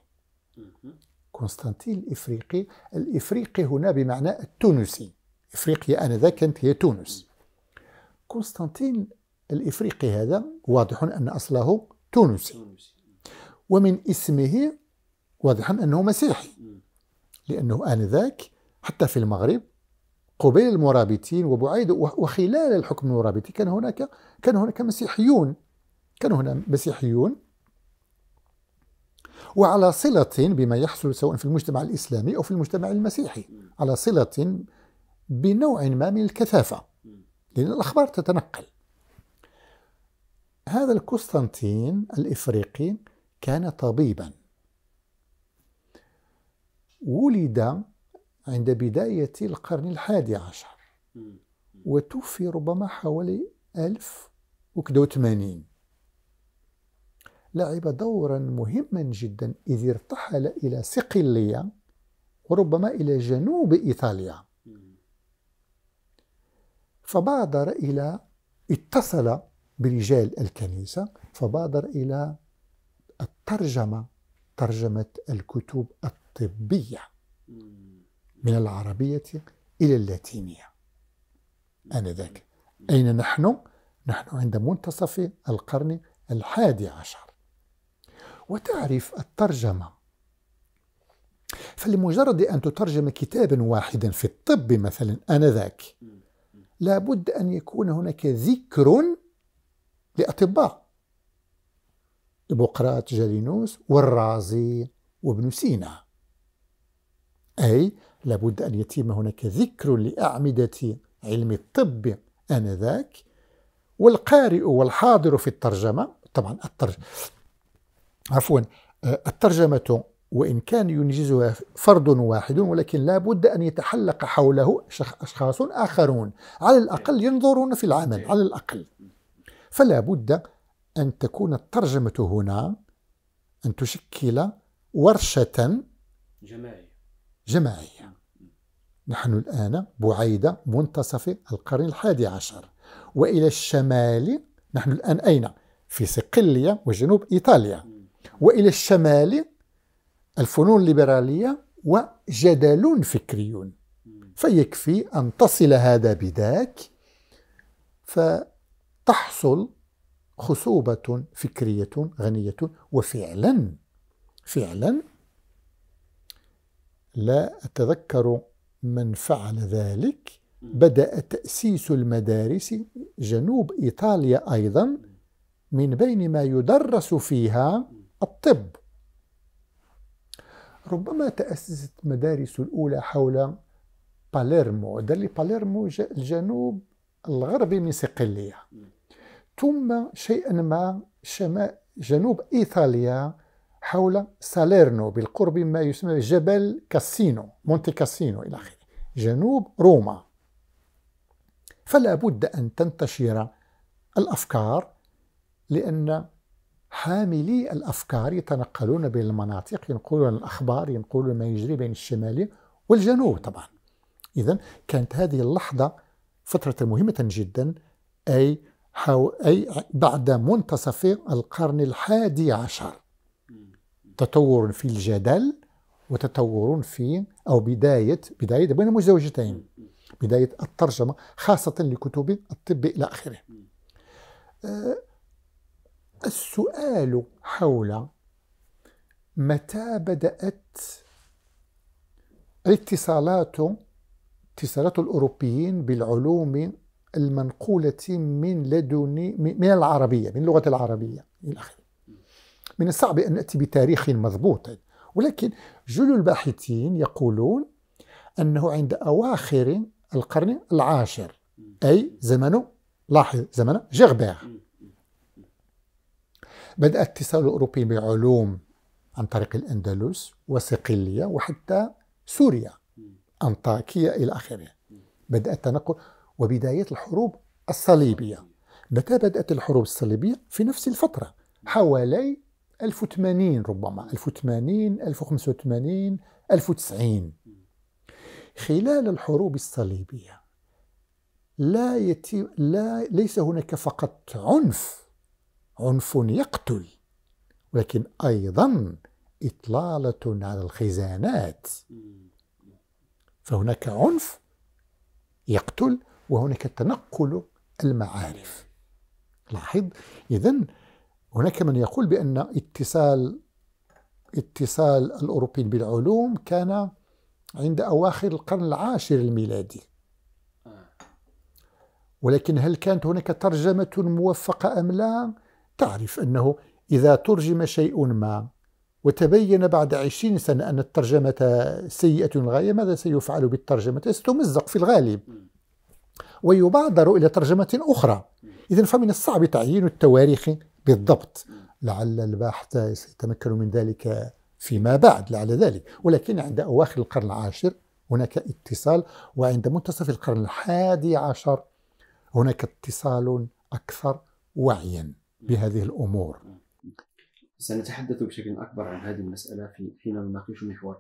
قسطنطين الإفريقي الإفريقي هنا بمعنى التونسي إفريقيا آنذاك كانت هي تونس قسطنطين الإفريقي هذا واضح أن أصله تونسي ومن اسمه واضحا أنه مسيحي لأنه آنذاك حتى في المغرب قبيل المرابطين وبعيد وخلال الحكم المرابطي كان هناك كان هناك مسيحيون كان هناك مسيحيون وعلى صلة بما يحصل سواء في المجتمع الإسلامي أو في المجتمع المسيحي على صلة بنوع ما من الكثافة لأن الأخبار تتنقل هذا القسطنطين الإفريقي كان طبيبا ولد عند بداية القرن الحادي عشر وتوفي ربما حوالي 1080 لعب دورا مهما جدا إذ ارتحل إلى صقلية وربما إلى جنوب إيطاليا فبادر إلى اتصل برجال الكنيسة فبادر إلى ترجمة ترجمة الكتب الطبية من العربية إلى اللاتينية آنذاك أين نحن؟ نحن عند منتصف القرن الحادي عشر وتعرف الترجمة فلمجرد أن تترجم كتابا واحدا في الطب مثلا آنذاك لابد أن يكون هناك ذكر لأطباء بقراط جالينوس والرازي وابن سينا أي لابد أن يتم هناك ذكر لأعمدة علم الطب آنذاك والقارئ والحاضر في الترجمة طبعا الترج... عفوا آه، الترجمة وإن كان ينجزها فرد واحد ولكن لابد أن يتحلق حوله أشخاص آخرون على الأقل ينظرون في العمل على الأقل فلا بد أن تكون الترجمة هنا أن تشكل ورشة جماعية جماعية نعم. نحن الآن بعيدة منتصف القرن الحادي عشر وإلى الشمال نحن الآن أين؟ في صقلية وجنوب إيطاليا وإلى الشمال الفنون الليبرالية وجدل فكري فيكفي أن تصل هذا بذاك فتحصل خصوبة فكرية غنية وفعلا فعلا لا أتذكر من فعل ذلك بدأ تأسيس المدارس جنوب إيطاليا أيضا من بين ما يدرس فيها الطب ربما تأسست مدارس الأولى حول باليرمو دالي باليرمو الجنوب الغربي من صقلية ثم شيئا ما شمال جنوب إيطاليا حول ساليرنو بالقرب ما يسمى جبل كاسينو مونتي كاسينو إلى آخره جنوب روما فلا بد أن تنتشر الأفكار لأن حاملي الأفكار يتنقلون بين المناطق ينقلون الأخبار ينقلون ما يجري بين الشمال والجنوب طبعا إذا كانت هذه اللحظة فترة مهمة جدا أي أي بعد منتصف القرن الحادي عشر تطور في الجدل وتطور في أو بداية بداية بين المزوجتين بداية الترجمة خاصة لكتب الطب إلى آخره آه، السؤال حول متى بدأت الاتصالات اتصالات الأوروبيين بالعلوم المنقولة من لدن من العربية من اللغة العربية إلى آخره من الصعب أن نأتي بتاريخ مضبوط ولكن جل الباحثين يقولون أنه عند أواخر القرن العاشر أي زمن لاحظ زمن جغبير بدأ اتصال الأوروبي بعلوم عن طريق الأندلس وصقلية وحتى سوريا أنطاكية إلى آخره بدأ التنقل وبداية الحروب الصليبية متى بدأت الحروب الصليبية؟ في نفس الفترة حوالي 1080 ربما 1080 1085 1090 خلال الحروب الصليبية لا, يتي... لا ليس هناك فقط عنف عنف يقتل ولكن أيضا إطلالة على الخزانات فهناك عنف يقتل وهناك تنقل المعارف لاحظ إذا هناك من يقول بأن اتصال اتصال الأوروبيين بالعلوم كان عند أواخر القرن العاشر الميلادي ولكن هل كانت هناك ترجمة موفقة أم لا؟ تعرف أنه إذا ترجم شيء ما وتبين بعد عشرين سنة أن الترجمة سيئة للغاية ماذا سيفعل بالترجمة؟ ستمزق في الغالب ويبادر إلى ترجمة أخرى إذا فمن الصعب تعيين التواريخ بالضبط لعل الباحث سيتمكن من ذلك فيما بعد لعل ذلك ولكن عند أواخر القرن العاشر هناك اتصال وعند منتصف القرن الحادي عشر هناك اتصال أكثر وعيا بهذه الأمور سنتحدث بشكل أكبر عن هذه المسألة في حين نناقش محور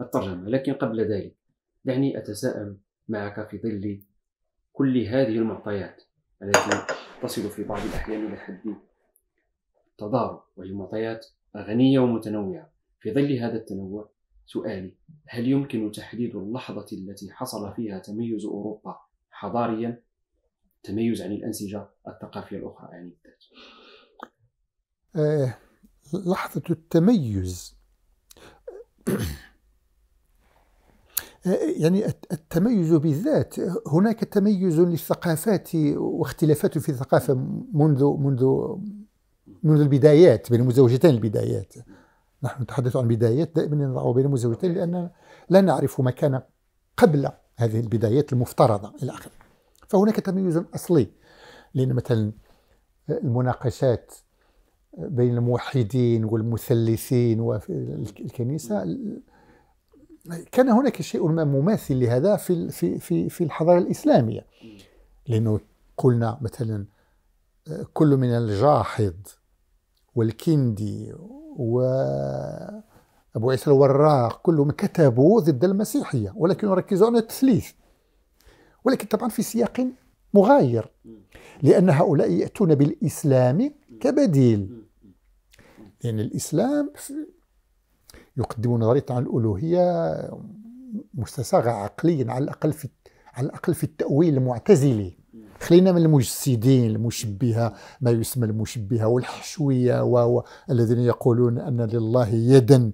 الترجمة لكن قبل ذلك دعني أتساءل معك في ظل كل هذه المعطيات التي تصل في بعض الأحيان إلى حد التضارب وهي معطيات غنية ومتنوعة في ظل هذا التنوع سؤالي هل يمكن تحديد اللحظة التي حصل فيها تميز أوروبا حضاريا تميز عن الأنسجة الثقافية الأخرى عن يعني الذات آه، لحظة التميز يعني التميز بالذات هناك تميز للثقافات واختلافات في الثقافة منذ منذ منذ البدايات بين مزوجتين البدايات نحن نتحدث عن بدايات دائما نضع بين مزوجتين لأن لا نعرف ما كان قبل هذه البدايات المفترضة إلى آخره فهناك تميز أصلي لأن مثلا المناقشات بين الموحدين والمثلثين والكنيسة كان هناك شيء ما مماثل لهذا في في في في الحضاره الاسلاميه لانه قلنا مثلا آه، كل من الجاحظ والكندي وابو عيسى الوراق كلهم كتبوا ضد المسيحيه ولكن ركزوا على التثليث ولكن طبعا في سياق مغاير لان هؤلاء ياتون بالاسلام كبديل لان الاسلام يقدموا نظرية عن الألوهية مستساغة عقليا على الأقل في على الأقل في التأويل المعتزلي خلينا من المجسدين المشبهة ما يسمى المشبهة والحشوية والذين يقولون أن لله يدا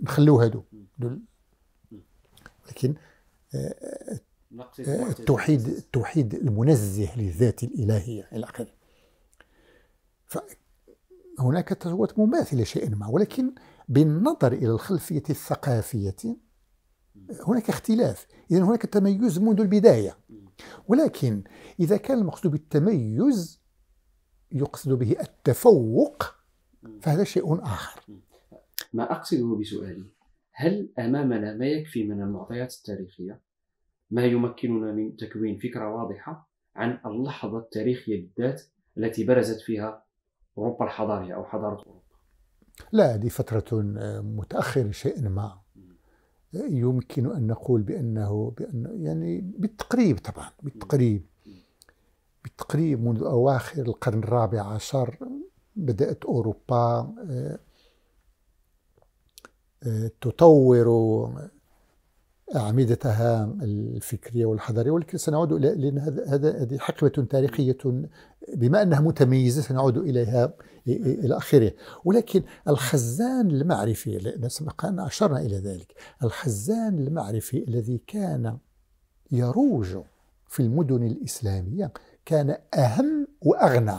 نخلو هادو لكن آه، التوحيد التوحيد المنزه للذات الإلهية إلى آخره فهناك تصورات مماثلة شيئا ما ولكن بالنظر إلى الخلفية الثقافية هناك اختلاف إذا هناك تميز منذ البداية ولكن إذا كان المقصود بالتميز يقصد به التفوق فهذا شيء آخر ما أقصده بسؤالي هل أمامنا ما يكفي من المعطيات التاريخية ما يمكننا من تكوين فكرة واضحة عن اللحظة التاريخية بالذات التي برزت فيها أوروبا الحضارية أو حضارة أوروبا لا هذه فترة آه، متأخرة شيئا ما آه، يمكن أن نقول بأنه بأن يعني بالتقريب طبعا بالتقريب بالتقريب منذ أواخر القرن الرابع عشر بدأت أوروبا آه، تطور أعمدتها الفكرية والحضارية ولكن سنعود إلى لأن هذه حقبة تاريخية بما أنها متميزة سنعود إليها إلى آخره ولكن الخزان المعرفي سبق ان أشرنا إلى ذلك الخزان المعرفي الذي كان يروج في المدن الإسلامية كان أهم وأغنى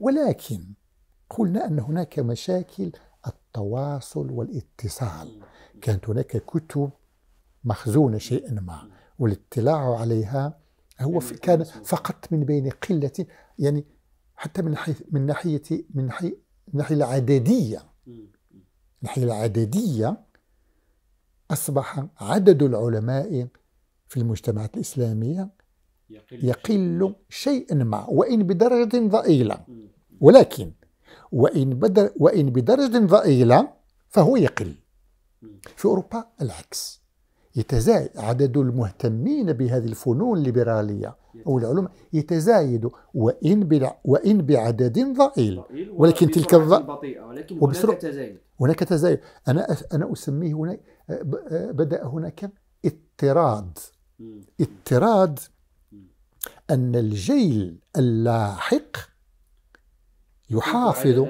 ولكن قلنا أن هناك مشاكل التواصل والاتصال كانت هناك كتب مخزونة شيئا ما والاطلاع عليها هو كان فقط من بين قلة يعني حتى من حيث من ناحيه من ناحيه الناحيه العدديه الناحيه العدديه اصبح عدد العلماء في المجتمعات الاسلاميه يقل, يقل شيئا ما وان بدرجه ضئيله ولكن وان بدر وان بدرجه ضئيله فهو يقل في اوروبا العكس يتزايد عدد المهتمين بهذه الفنون الليبرالية أو العلوم يتزايد وإن بلع وإن بعدد ضئيل ولكن تلك الض... ولكن وبسرعة هناك تزايد هناك تزايد أنا أنا أسميه هنا بدأ هناك اضطراد اضطراد أن الجيل اللاحق يحافظ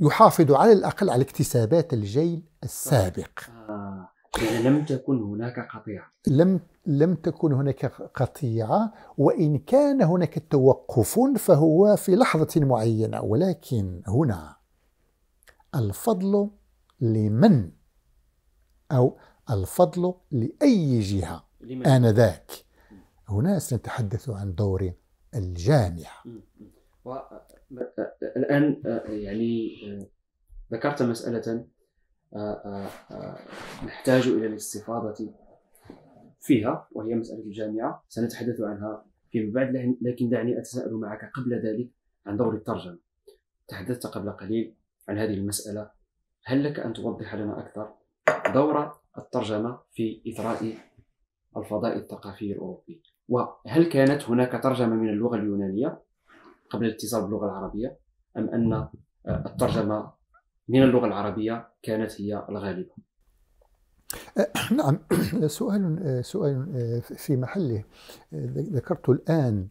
يحافظ على الأقل على اكتسابات الجيل السابق يعني لم تكن هناك قطيعة لم لم تكن هناك قطيعة وإن كان هناك توقف فهو في لحظة معينة ولكن هنا الفضل لمن أو الفضل لأي جهة لمن؟ آنذاك هنا سنتحدث عن دور الجامعة آه، آه، آه، الآن يعني ذكرت مسألة نحتاج إلى الاستفاضة فيها وهي مسألة الجامعة سنتحدث عنها فيما بعد لكن دعني أتساءل معك قبل ذلك عن دور الترجمة تحدثت قبل قليل عن هذه المسألة هل لك أن توضح لنا أكثر دور الترجمة في إثراء الفضاء الثقافي الأوروبي وهل كانت هناك ترجمة من اللغة اليونانية قبل الاتصال باللغة العربية أم أن الترجمة من اللغة العربية كانت هي الغالبة نعم سؤال سؤال آه، في محله آه، ذكرت الآن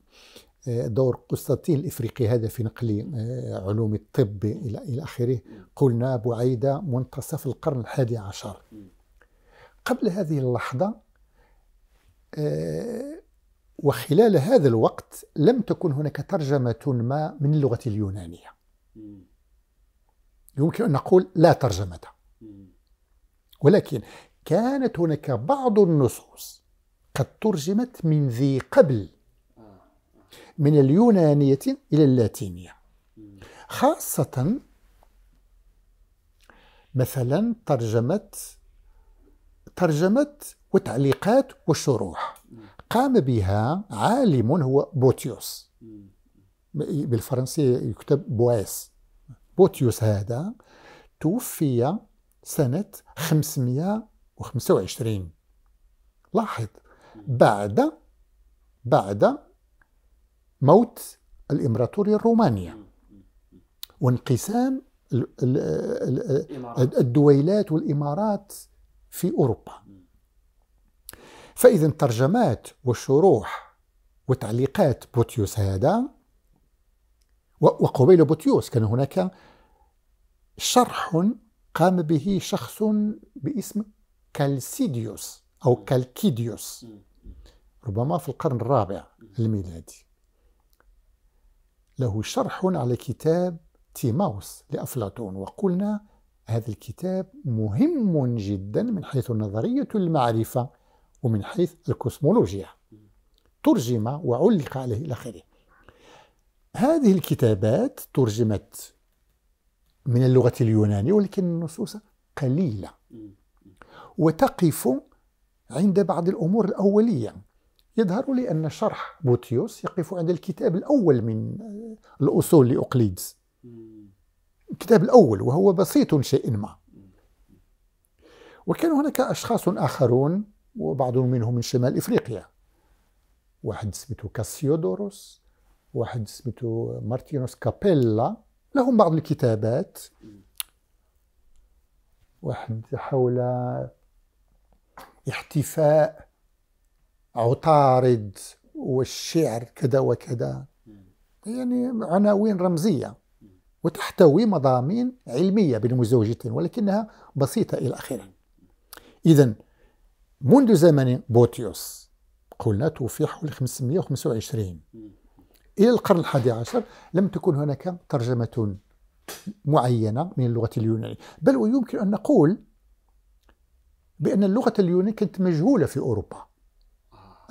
آه، دور قسطنطين الإفريقي هذا في نقل علوم الطب إلى آخره قلنا بعيدة منتصف القرن الحادي عشر قبل هذه اللحظة وخلال هذا الوقت لم تكن هناك ترجمة ما من اللغة اليونانية يمكن أن نقول لا ترجمة ولكن كانت هناك بعض النصوص قد ترجمت من ذي قبل آه، آه. من اليونانية إلى اللاتينية خاصة مثلا ترجمة ترجمة وتعليقات وشروح قام بها عالم هو بوتيوس بالفرنسية يكتب بوايس بوتيوس هذا توفي سنة 525 لاحظ بعد بعد موت الإمبراطورية الرومانية وانقسام الدويلات والإمارات في أوروبا فإذا الترجمات والشروح وتعليقات بوتيوس هذا وقبيل بوتيوس كان هناك شرح قام به شخص باسم كالسيديوس أو كالكيديوس ربما في القرن الرابع الميلادي له شرح على كتاب تيماوس لأفلاطون وقلنا هذا الكتاب مهم جدا من حيث نظرية المعرفة ومن حيث الكوسمولوجيا ترجم وعلق عليه إلى آخره هذه الكتابات ترجمت من اللغة اليونانية ولكن النصوص قليلة وتقف عند بعض الأمور الأولية يظهر لي أن شرح بوتيوس يقف عند الكتاب الأول من آه، الأصول لأقليدس الكتاب الأول وهو بسيط شيء ما وكان هناك أشخاص آخرون وبعض منهم من شمال إفريقيا واحد اسمه كاسيودوروس واحد سميتو مارتينوس كابيلا لهم بعض الكتابات واحد حول احتفاء عطارد والشعر كذا وكذا يعني عناوين رمزيه وتحتوي مضامين علميه بين مزوجتين ولكنها بسيطه الى اخره. اذا منذ زمن بوتيوس قلنا توفي حول 525 إلى القرن الحادي عشر لم تكن هناك ترجمة معينة من اللغة اليونانية بل ويمكن أن نقول بأن اللغة اليونانية كانت مجهولة في أوروبا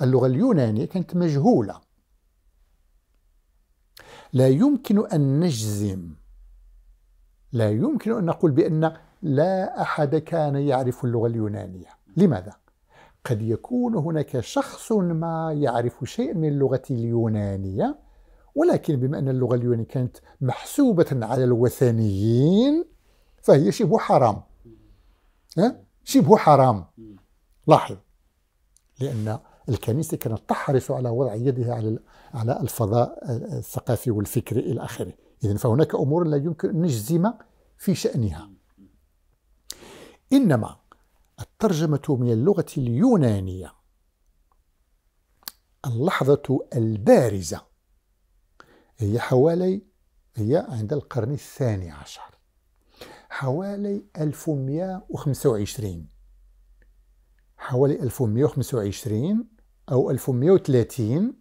اللغة اليونانية كانت مجهولة لا يمكن أن نجزم لا يمكن أن نقول بأن لا أحد كان يعرف اللغة اليونانية لماذا؟ قد يكون هناك شخص ما يعرف شيئا من اللغة اليونانية ولكن بما أن اللغة اليونانية كانت محسوبة على الوثنيين فهي شبه حرام ها؟ شبه حرام لاحظ لأن الكنيسة كانت تحرص على وضع يدها على على الفضاء الثقافي والفكري إلى آخره إذا فهناك أمور لا يمكن أن نجزم في شأنها إنما الترجمة من اللغة اليونانية اللحظة البارزة هي حوالي هي عند القرن الثاني عشر حوالي 1125 حوالي 1125 أو 1130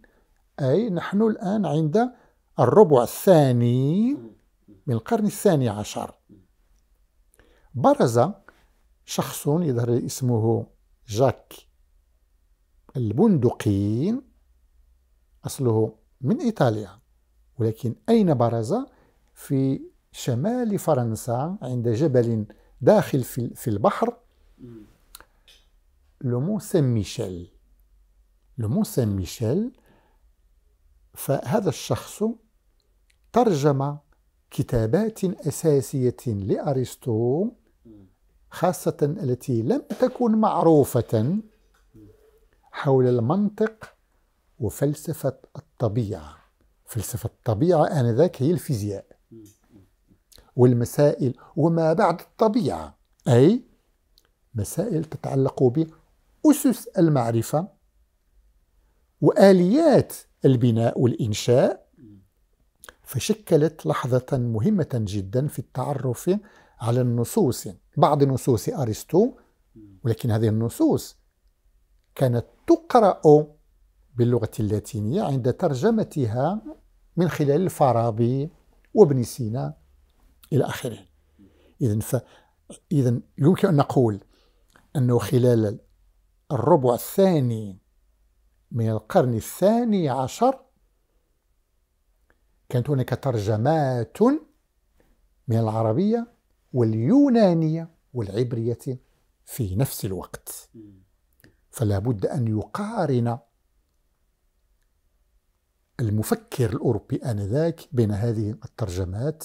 أي نحن الآن عند الربع الثاني من القرن الثاني عشر برز شخص يظهر اسمه جاك البندقي أصله من إيطاليا ولكن أين برز؟ في شمال فرنسا عند جبل داخل في البحر لومون سان ميشيل لومون سان ميشيل فهذا الشخص ترجم كتابات أساسية لأرسطو خاصة التي لم تكن معروفة حول المنطق وفلسفة الطبيعة فلسفة الطبيعة آنذاك هي الفيزياء والمسائل وما بعد الطبيعة أي مسائل تتعلق بأسس المعرفة وآليات البناء والإنشاء فشكلت لحظة مهمة جدا في التعرف على النصوص بعض نصوص أرسطو ولكن هذه النصوص كانت تقرأ باللغة اللاتينية عند ترجمتها من خلال الفارابي وابن سينا إلى آخره اذا ف... يمكن أن نقول أنه خلال الربع الثاني من القرن الثاني عشر كانت هناك ترجمات من العربية واليونانية والعبرية في نفس الوقت فلا بد أن يقارن المفكر الأوروبي آنذاك بين هذه الترجمات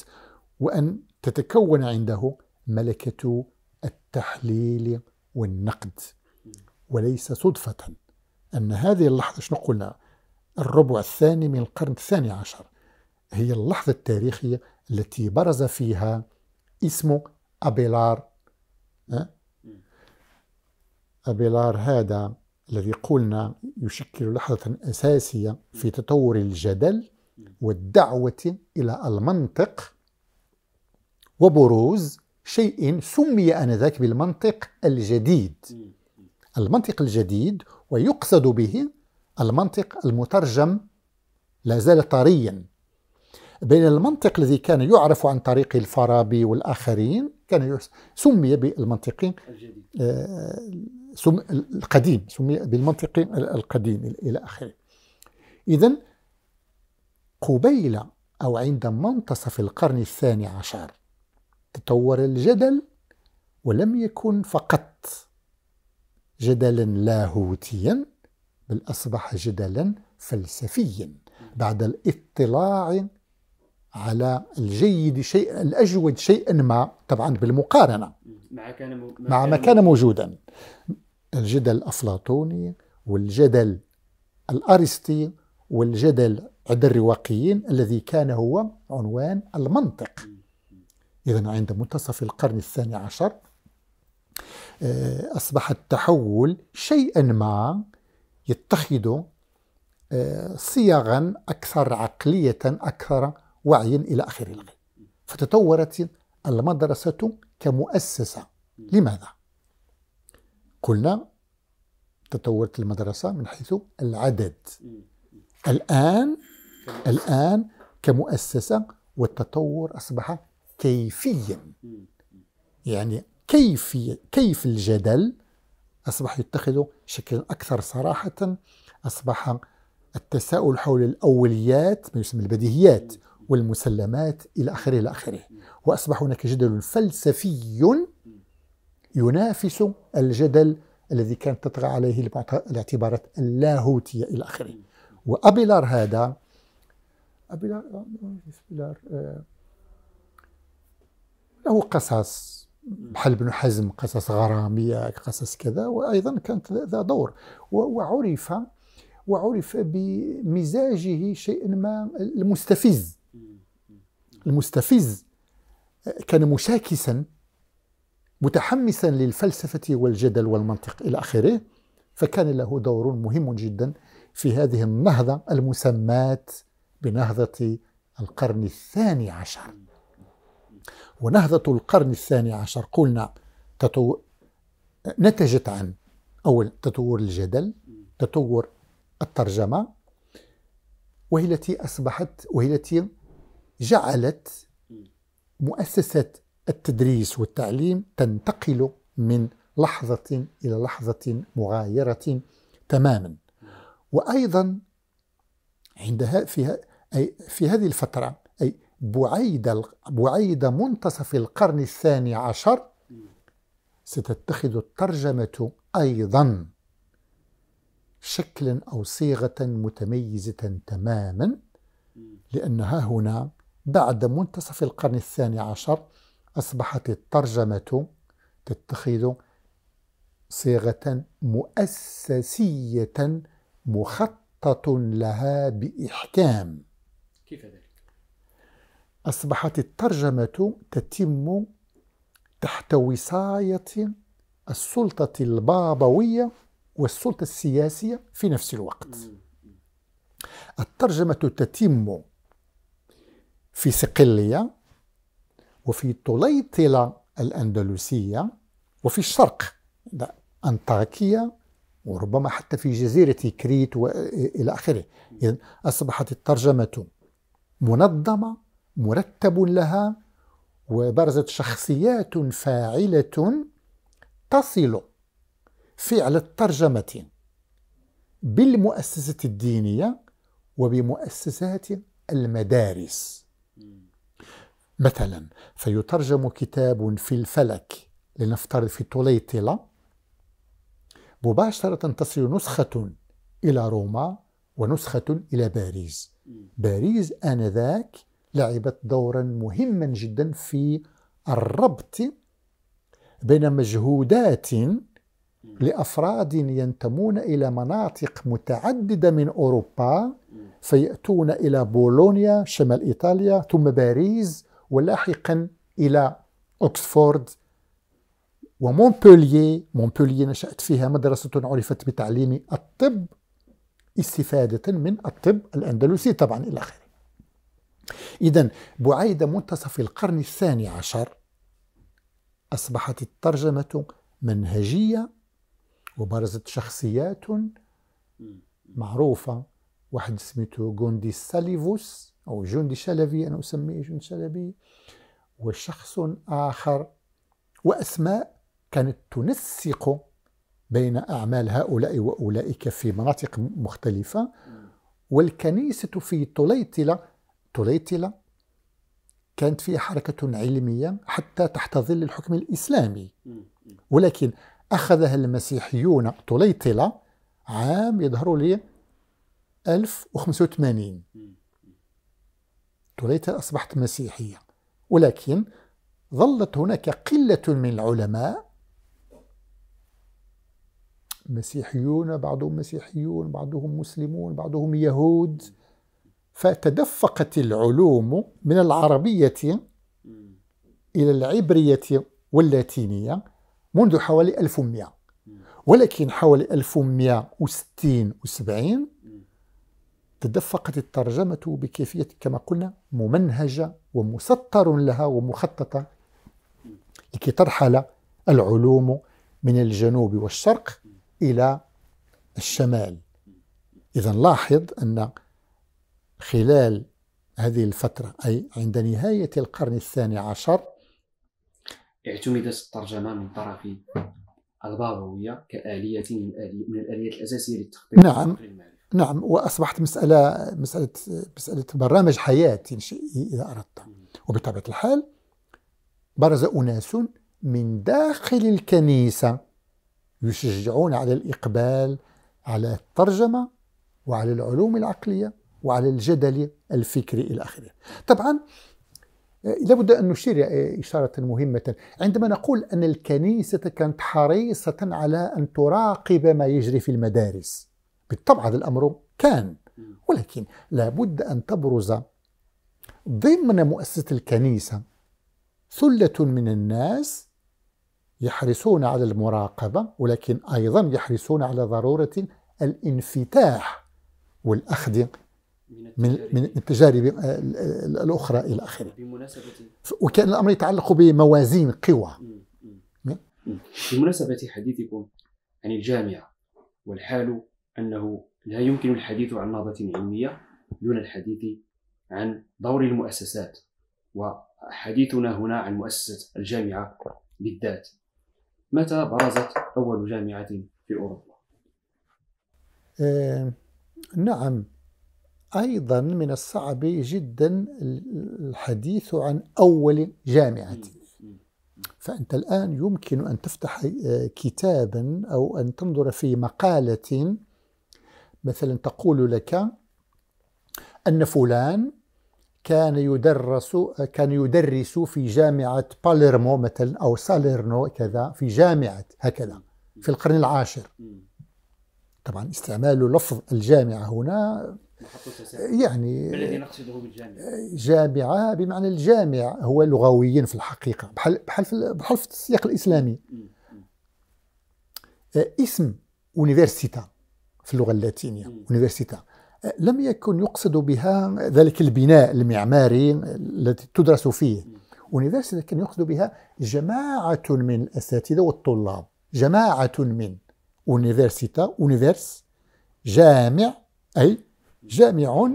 وأن تتكون عنده ملكة التحليل والنقد وليس صدفة أن هذه اللحظة شنو قلنا الربع الثاني من القرن الثاني عشر هي اللحظة التاريخية التي برز فيها اسم أبيلار أه؟ أبيلار هذا الذي قلنا يشكل لحظة أساسية في تطور الجدل والدعوة إلى المنطق وبروز شيء سمي آنذاك بالمنطق الجديد المنطق الجديد ويقصد به المنطق المترجم لا زال طريا بين المنطق الذي كان يعرف عن طريق الفارابي والآخرين كان سمي بالمنطق الجديد آه، سم القديم سمي بالمنطق القديم إلى آخره إذا قبيل أو عند منتصف القرن الثاني عشر تطور الجدل ولم يكن فقط جدلا لاهوتيا بل أصبح جدلا فلسفيا بعد الاطلاع على الجيد شيء الأجود شيئا ما طبعا بالمقارنة مع, كان مع ما كان موجودا الجدل الأفلاطوني والجدل الأرسطي والجدل عند الرواقيين الذي كان هو عنوان المنطق إذا عند منتصف القرن الثاني عشر آه، أصبح التحول شيئا ما يتخذ آه، صياغا أكثر عقلية أكثر وعيا إلى آخر الغي فتطورت المدرسة كمؤسسة لماذا؟ قلنا تطورت المدرسة من حيث العدد الآن الآن كمؤسسة والتطور أصبح كيفيا يعني كيف كيف الجدل أصبح يتخذ شكلا أكثر صراحة أصبح التساؤل حول الأوليات ما يسمى البديهيات والمسلمات إلى آخره إلى آخره وأصبح هناك جدل فلسفي ينافس الجدل الذي كانت تطغى عليه الاعتبارات اللاهوتية إلى آخره وأبيلار هذا أبيلار أبيلار آه، له قصص بحال ابن حزم قصص غرامية قصص كذا وأيضا كانت ذا دور وعرف وعرف بمزاجه شيء ما المستفز المستفز آه، كان مشاكسا متحمسا للفلسفة والجدل والمنطق إلى آخره فكان له دور مهم جدا في هذه النهضة المسماة بنهضة القرن الثاني عشر ونهضة القرن الثاني عشر قلنا تطو... نتجت عن أول تطور الجدل تطور الترجمة وهي التي أصبحت وهي التي جعلت مؤسسة التدريس والتعليم تنتقل من لحظة إلى لحظة مغايرة تماما وأيضا عندها في أي في هذه الفترة أي بعيد بعيد منتصف القرن الثاني عشر ستتخذ الترجمة أيضا شكلا أو صيغة متميزة تماما لأنها هنا بعد منتصف القرن الثاني عشر أصبحت الترجمة تتخذ صيغة مؤسسية مخطط لها بإحكام كيف ذلك؟ أصبحت الترجمة تتم تحت وصاية السلطة البابوية والسلطة السياسية في نفس الوقت الترجمة تتم في صقلية وفي طليطلة الأندلسية وفي الشرق أنطاكية وربما حتى في جزيرة كريت وإلى آخره إذن أصبحت الترجمة منظمة مرتب لها وبرزت شخصيات فاعلة تصل فعل الترجمة بالمؤسسة الدينية وبمؤسسات المدارس مثلا فيترجم كتاب في الفلك لنفترض في طليطلة مباشرة تصل نسخة إلى روما ونسخة إلى باريس باريس آنذاك لعبت دورا مهما جدا في الربط بين مجهودات لافراد ينتمون الى مناطق متعدده من اوروبا فياتون الى بولونيا شمال ايطاليا ثم باريس ولاحقا إلى أكسفورد ومونبولييه مونبولييه نشأت فيها مدرسة عرفت بتعليم الطب استفادة من الطب الأندلسي طبعا إلى آخره إذا بعيد منتصف القرن الثاني عشر أصبحت الترجمة منهجية وبرزت شخصيات معروفة واحد سميته جوندي ساليفوس أو جندي شلبي أنا أسميه جندي شلبي وشخص آخر وأسماء كانت تنسق بين أعمال هؤلاء وأولئك في مناطق مختلفة والكنيسة في طليطلة طليطلة كانت فيها حركة علمية حتى تحت ظل الحكم الإسلامي ولكن أخذها المسيحيون طليطلة عام يظهر لي 1085 تريتها أصبحت مسيحية ولكن ظلت هناك قلة من العلماء مسيحيون بعضهم مسيحيون بعضهم مسلمون بعضهم يهود فتدفقت العلوم من العربية إلى العبرية واللاتينية منذ حوالي 1100 ولكن حوالي 1160 و70 تدفقت الترجمة بكيفية كما قلنا ممنهجة ومسطر لها ومخططة لكي ترحل العلوم من الجنوب والشرق إلى الشمال إذا لاحظ أن خلال هذه الفترة أي عند نهاية القرن الثاني عشر اعتمدت الترجمة من طرف البابوية كآلية من الآليات الأساسية للتخطيط نعم نعم واصبحت مساله مساله مساله برنامج حياه اذا اردت وبطبيعه الحال برز اناس من داخل الكنيسه يشجعون على الاقبال على الترجمه وعلى العلوم العقليه وعلى الجدل الفكري الى اخره. طبعا لابد ان نشير آه، اشاره مهمه عندما نقول ان الكنيسه كانت حريصه على ان تراقب ما يجري في المدارس بالطبع هذا الأمر كان ولكن لابد أن تبرز ضمن مؤسسة الكنيسة ثلة من الناس يحرصون على المراقبة ولكن أيضا يحرصون على ضرورة الانفتاح والأخذ من من التجارب آه، الأخرى إلى آخره وكان الأمر يتعلق بموازين قوى بمناسبة حديثكم عن الجامعة والحال أنه لا يمكن الحديث عن نهضة علمية دون الحديث عن دور المؤسسات وحديثنا هنا عن مؤسسة الجامعة بالذات متى برزت أول جامعة في أوروبا؟ آه، نعم أيضا من الصعب جدا الحديث عن أول جامعة فأنت الآن يمكن أن تفتح آه، كتابا أو أن تنظر في مقالة مثلا تقول لك أن فلان كان يدرس كان يدرس في جامعة باليرمو مثلا أو ساليرنو كذا في جامعة هكذا في القرن العاشر طبعا استعمال لفظ الجامعة هنا يعني الذي نقصده بالجامعة جامعة بمعنى الجامع هو لغويا في الحقيقة بحال بحال في في السياق الإسلامي آه، اسم أونيفرسيتا في اللغة اللاتينية يونيفرسيتا أه، لم يكن يقصد بها ذلك البناء المعماري الذي تدرس فيه يونيفرسيتا كان يقصد بها جماعة من الأساتذة والطلاب جماعة من يونيفرسيتا يونيفرس جامع أي جامع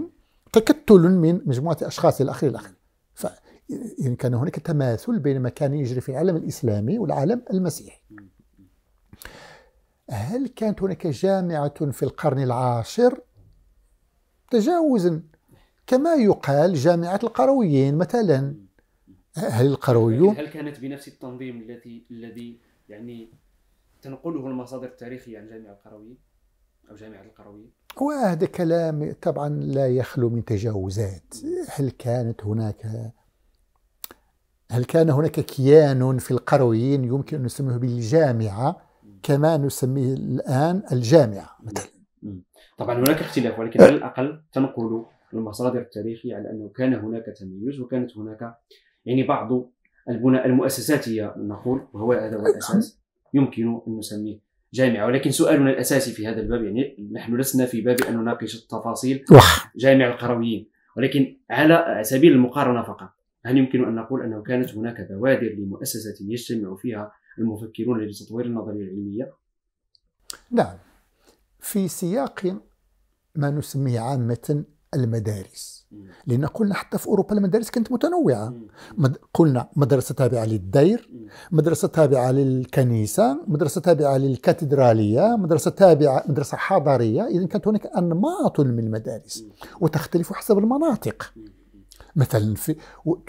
تكتل من مجموعة أشخاص الأخير الأخير فإن كان هناك تماثل بين ما كان يجري في العالم الإسلامي والعالم المسيحي هل كانت هناك جامعة في القرن العاشر؟ تجاوزا كما يقال جامعة القرويين مثلا هل القرويون هل كانت بنفس التنظيم الذي الذي يعني تنقله المصادر التاريخية عن جامعة القرويين أو جامعة القرويين؟ وهذا كلام طبعا لا يخلو من تجاوزات هل كانت هناك هل كان هناك كيان في القرويين يمكن أن نسميه بالجامعة كما نسميه الآن الجامعة مثلا طبعا هناك اختلاف ولكن أه. على الأقل تنقل المصادر التاريخية على أنه كان هناك تميز وكانت هناك يعني بعض البنى المؤسساتية نقول وهو هذا هو الأساس يمكن أن نسميه جامعة ولكن سؤالنا الأساسي في هذا الباب يعني نحن لسنا في باب أن نناقش التفاصيل جامع القرويين ولكن على سبيل المقارنة فقط هل يمكن أن نقول أنه كانت هناك بوادر لمؤسسة يجتمع فيها المفكرون لتطوير النظريه العلميه؟ نعم في سياق ما نسميه عامة المدارس لأن قلنا حتى في أوروبا المدارس كانت متنوعة قلنا مدرسة تابعة للدير مدرسة تابعة للكنيسة مدرسة تابعة للكاتدرالية مدرسة تابعة مدرسة حضاريه إذا كانت هناك أنماط من المدارس وتختلف حسب المناطق مثلا في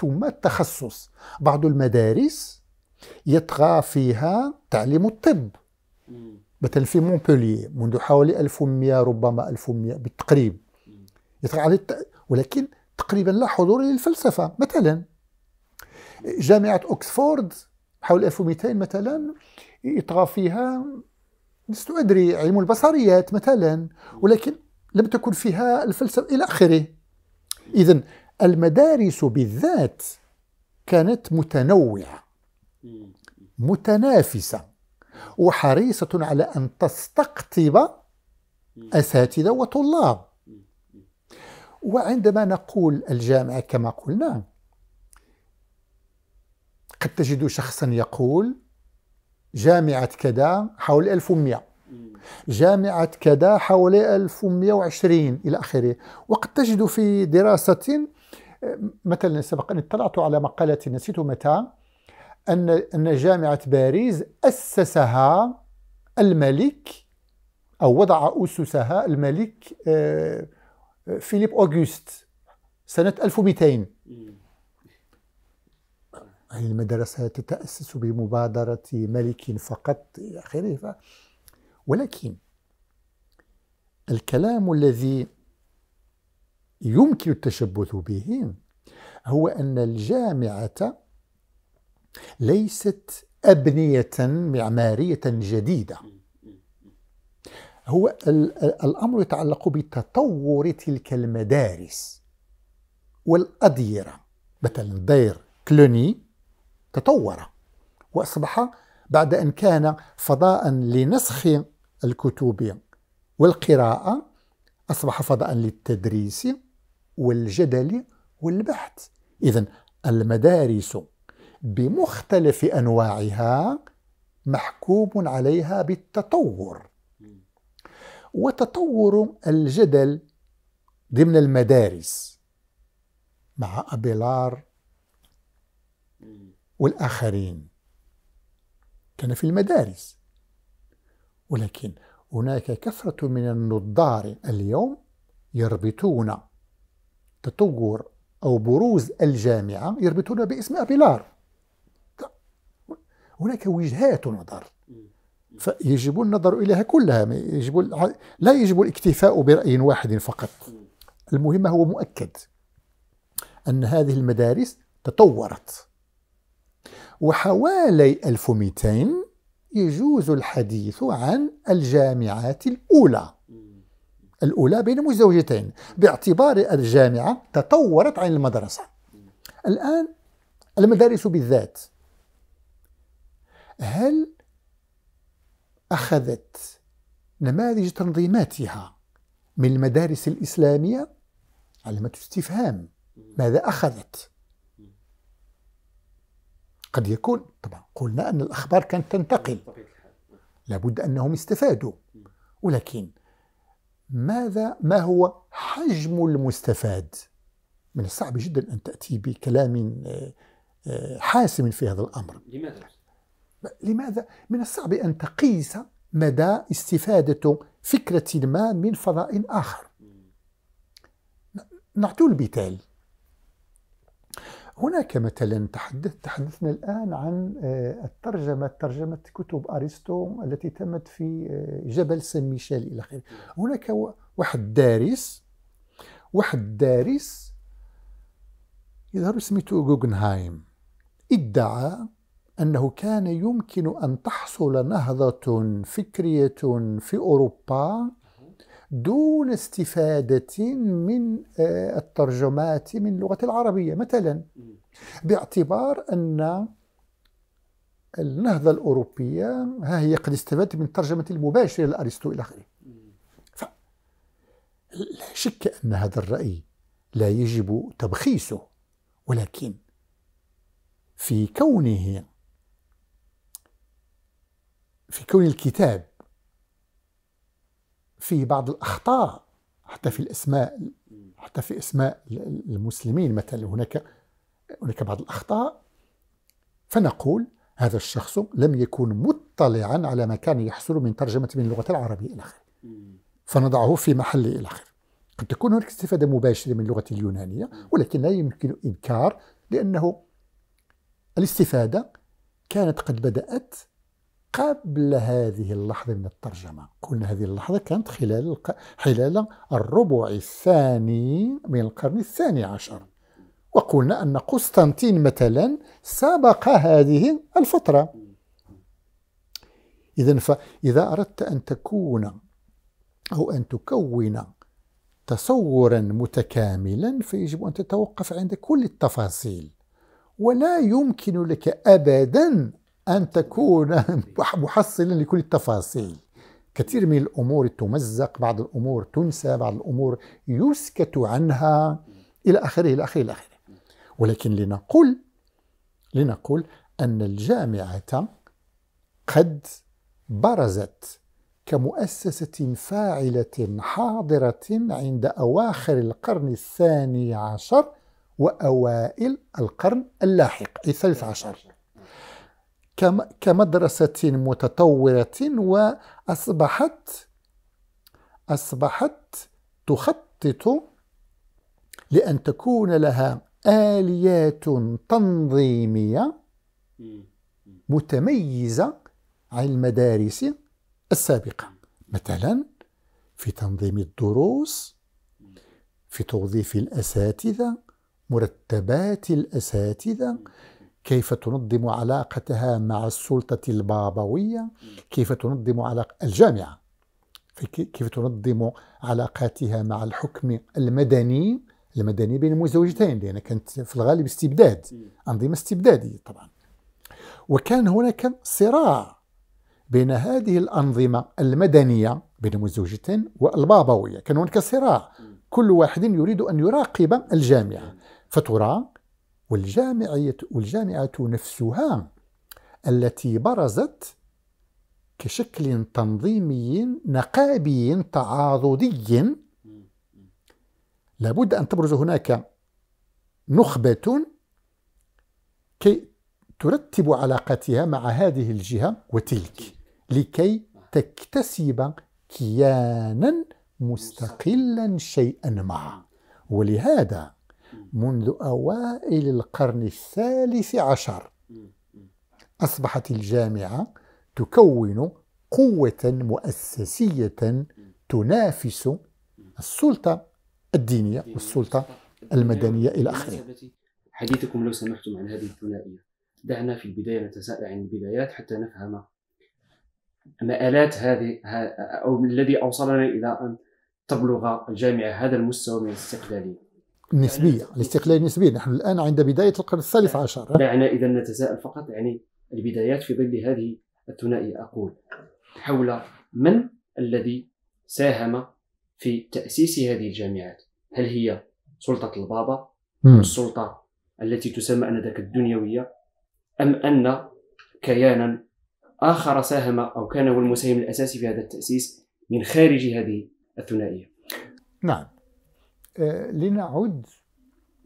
ثم التخصص بعض المدارس يطغى فيها تعليم الطب مثلا في مونبولييه منذ حوالي 1100 ربما 1100 بالتقريب يطغى على الت... ولكن تقريبا لا حضور للفلسفه مثلا جامعه اوكسفورد حوالي 1200 مثلا يطغى فيها لست ادري علم البصريات مثلا ولكن لم تكن فيها الفلسفه الى اخره اذا المدارس بالذات كانت متنوعه متنافسة وحريصة على أن تستقطب أساتذة وطلاب وعندما نقول الجامعة كما قلنا قد تجد شخصا يقول جامعة كذا حوالي 1100 جامعة كذا حوالي 1120 إلى آخره وقد تجد في دراسة مثلا سبق أن اطلعت على مقالة نسيت متى أن أن جامعة باريس أسسها الملك أو وضع أسسها الملك آه، فيليب أوغوست سنة 1200 هذه المدرسة تتأسس بمبادرة ملك فقط إلى آخره ولكن الكلام الذي يمكن التشبث به هو أن الجامعة ليست أبنية معمارية جديدة هو الأمر يتعلق بتطور تلك المدارس والأديرة مثلا دير كلوني تطور وأصبح بعد أن كان فضاء لنسخ الكتب والقراءة أصبح فضاء للتدريس والجدل والبحث إذا المدارس بمختلف انواعها محكوم عليها بالتطور وتطور الجدل ضمن المدارس مع أبيلار والآخرين كان في المدارس ولكن هناك كثرة من النظار اليوم يربطون تطور أو بروز الجامعة يربطون باسم أبيلار هناك وجهات نظر فيجب النظر إليها كلها يجب لا يجب الاكتفاء برأي واحد فقط المهم هو مؤكد أن هذه المدارس تطورت وحوالي 1200 يجوز الحديث عن الجامعات الأولى الأولى بين مزدوجتين باعتبار الجامعة تطورت عن المدرسة الآن المدارس بالذات هل أخذت نماذج تنظيماتها من المدارس الإسلامية علامة استفهام ماذا أخذت قد يكون طبعا قلنا أن الأخبار كانت تنتقل لابد أنهم استفادوا ولكن ماذا ما هو حجم المستفاد من الصعب جدا أن تأتي بكلام آه، آه، حاسم في هذا الأمر لماذا؟ لماذا من الصعب أن تقيس مدى استفادة فكرة ما من فضاء آخر نعطوا البتال هناك مثلا تحدث تحدثنا الآن عن آه، الترجمة ترجمة كتب أرسطو التي تمت في آه، جبل سان ميشيل إلى آخره هناك واحد دارس واحد دارس يظهر سميته جوجنهايم ادعى أنه كان يمكن أن تحصل نهضة فكرية في أوروبا دون استفادة من آه، الترجمات من اللغة العربية مثلا باعتبار أن النهضة الأوروبية ها هي قد استفادت من الترجمة المباشرة لأرسطو إلى آخره لا شك أن هذا الرأي لا يجب تبخيسه ولكن في كونه في كون الكتاب فيه بعض الأخطاء حتى في الأسماء حتى في أسماء المسلمين مثلا هناك هناك بعض الأخطاء فنقول هذا الشخص لم يكن مطلعا على ما كان يحصل من ترجمة من اللغة العربية إلى آخره فنضعه في محله إلى آخره قد تكون هناك استفادة مباشرة من اللغة اليونانية ولكن لا يمكن إنكار لأنه الاستفادة كانت قد بدأت قبل هذه اللحظة من الترجمة كل هذه اللحظة كانت خلال خلال الربع الثاني من القرن الثاني عشر وقلنا أن قسطنطين مثلا سبق هذه الفترة إذا فإذا أردت أن تكون أو أن تكون تصورا متكاملا فيجب أن تتوقف عند كل التفاصيل ولا يمكن لك أبدا أن تكون محصلا لكل التفاصيل كثير من الأمور تمزق بعض الأمور تنسى بعض الأمور يسكت عنها إلى آخره إلى آخره إلى آخره ولكن لنقول لنقول أن الجامعة قد برزت كمؤسسة فاعلة حاضرة عند أواخر القرن الثاني عشر وأوائل القرن اللاحق الثالث عشر كمدرسة متطورة وأصبحت أصبحت تخطط لأن تكون لها آليات تنظيمية متميزة عن المدارس السابقة مثلا في تنظيم الدروس في توظيف الأساتذة مرتبات الأساتذة كيف تنظم علاقتها مع السلطة البابوية كيف تنظم علاقة الجامعة كيف تنظم علاقاتها مع الحكم المدني المدني بين المزوجتين لأن كانت في الغالب استبداد أنظمة استبدادية طبعا وكان هناك صراع بين هذه الأنظمة المدنية بين المزوجتين والبابوية كان هناك صراع كل واحد يريد أن يراقب الجامعة فترى والجامعية والجامعة نفسها التي برزت كشكل تنظيمي نقابي تعاضدي لابد أن تبرز هناك نخبة كي ترتب علاقتها مع هذه الجهة وتلك لكي تكتسب كيانا مستقلا شيئا ما ولهذا منذ أوائل القرن الثالث عشر أصبحت الجامعة تكون قوة مؤسسية تنافس السلطة الدينية إيه، والسلطة المدنية إلى إيه، آخره حديثكم لو سمحتم عن هذه الثنائية دعنا في البداية نتساءل عن البدايات حتى نفهم مآلات هذه أو الذي أوصلنا إلى أن تبلغ الجامعة هذا المستوى من الاستقلالية نسبية يعني الاستقلال النسبي نحن الآن عند بداية القرن الثالث نعم. عشر دعنا إذا نتساءل فقط يعني البدايات في ظل هذه الثنائية أقول حول من الذي ساهم في تأسيس هذه الجامعات هل هي سلطة البابا السلطة التي تسمى آنذاك الدنيوية أم أن كيانا آخر ساهم أو كان هو المساهم الأساسي في هذا التأسيس من خارج هذه الثنائية نعم آه، لنعد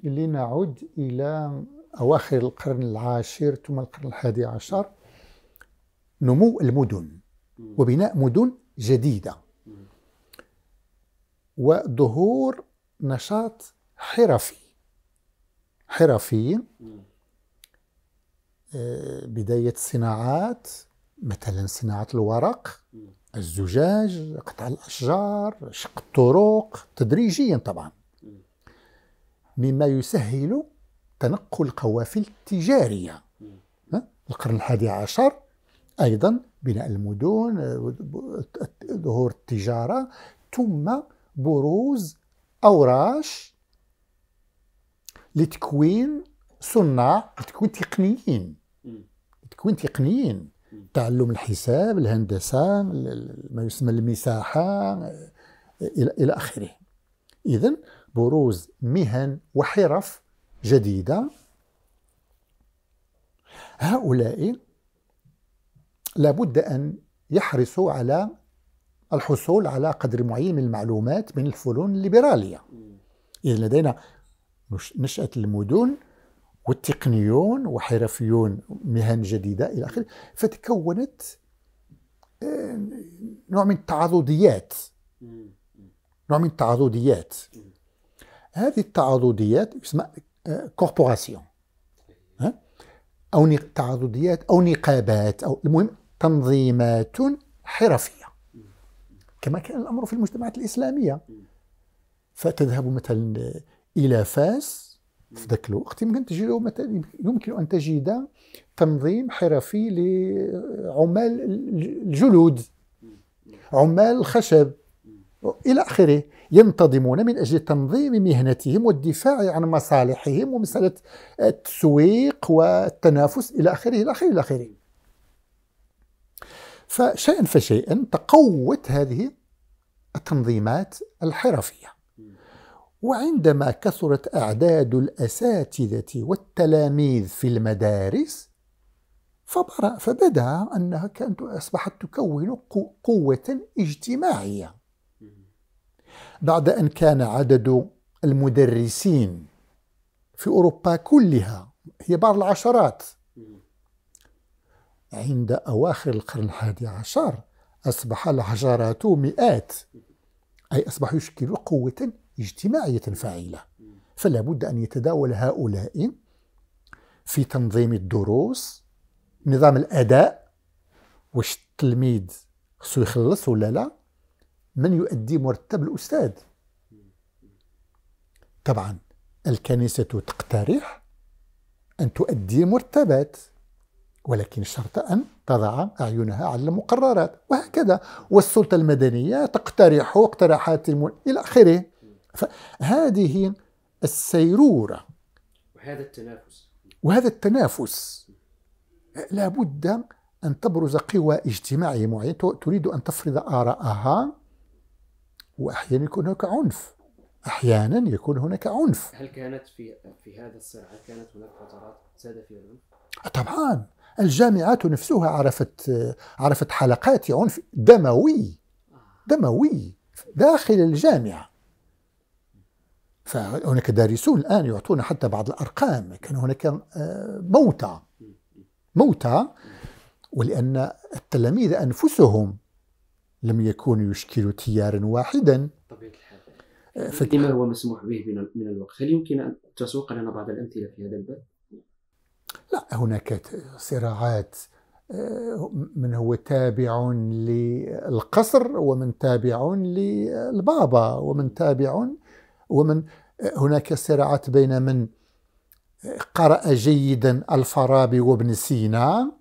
لنعد إلى أواخر القرن العاشر ثم القرن الحادي عشر نمو المدن وبناء مدن جديدة وظهور نشاط حرفي حرفي آه، بداية الصناعات مثلا صناعة الورق الزجاج قطع الأشجار شق الطرق تدريجيا طبعا مما يسهل تنقل القوافل التجارية القرن الحادي عشر أيضا بناء المدن ظهور التجارة ثم بروز أوراش لتكوين صناع لتكوين تقنيين لتكوين تقنيين تعلم الحساب الهندسة ما يسمى المساحة إلى آخره إذا بروز مهن وحرف جديدة هؤلاء لابد أن يحرصوا على الحصول على قدر معين من المعلومات من الفنون الليبرالية إذا لدينا نشأة المدن والتقنيون وحرفيون مهن جديدة إلى آخره فتكونت آه، نوع من التعاضديات نوع من التعاضديات هذه التعاضديات يسمى كوربوراسيون آه، أو تعاضديات أو نقابات أو المهم تنظيمات حرفية كما كان الأمر في المجتمعات الإسلامية فتذهب مثلا إلى فاس في ذاك الوقت يمكن تجد مثلا يمكن ان تجد تنظيم حرفي لعمال الجلود عمال الخشب الى اخره ينتظمون من اجل تنظيم مهنتهم والدفاع عن مصالحهم ومساله التسويق والتنافس الى اخره الى اخره الى اخره. فشيئا فشيئا تقوت هذه التنظيمات الحرفيه. وعندما كثرت اعداد الاساتذه والتلاميذ في المدارس فبدا انها كانت اصبحت تكون قوه اجتماعيه بعد ان كان عدد المدرسين في اوروبا كلها هي بعض العشرات عند اواخر القرن الحادي عشر اصبح العشرات مئات اي اصبح يشكل قوه اجتماعية فاعلة فلا بد أن يتداول هؤلاء في تنظيم الدروس نظام الأداء واش التلميذ خصو يخلص ولا لا من يؤدي مرتب الأستاذ طبعا الكنيسة تقترح أن تؤدي مرتبات ولكن شرط أن تضع أعينها على المقررات وهكذا والسلطة المدنية تقترح اقتراحات إلى آخره فهذه السيرورة وهذا التنافس وهذا التنافس لابد أن تبرز قوى اجتماعية معينة تريد أن تفرض آراءها وأحيانا يكون هناك عنف أحيانا يكون هناك عنف هل كانت في في هذا الصراع كانت هناك فترات زاد فيها العنف؟ طبعا الجامعات نفسها عرفت عرفت حلقات عنف دموي آه. دموي داخل الجامعه فهناك دارسون الآن يعطونا حتى بعض الأرقام كان هناك آه، موتى موتى ولأن التلاميذ أنفسهم لم يكونوا يشكلوا تيارا واحدا طبيعة الحال آه، ما هو مسموح به من الوقت هل يمكن أن تسوق لنا بعض الأمثلة في هذا الباب؟ لا هناك صراعات آه، من هو تابع للقصر ومن تابع للبابا ومن تابع ومن هناك صراعات بين من قرأ جيدا الفارابي وابن سينا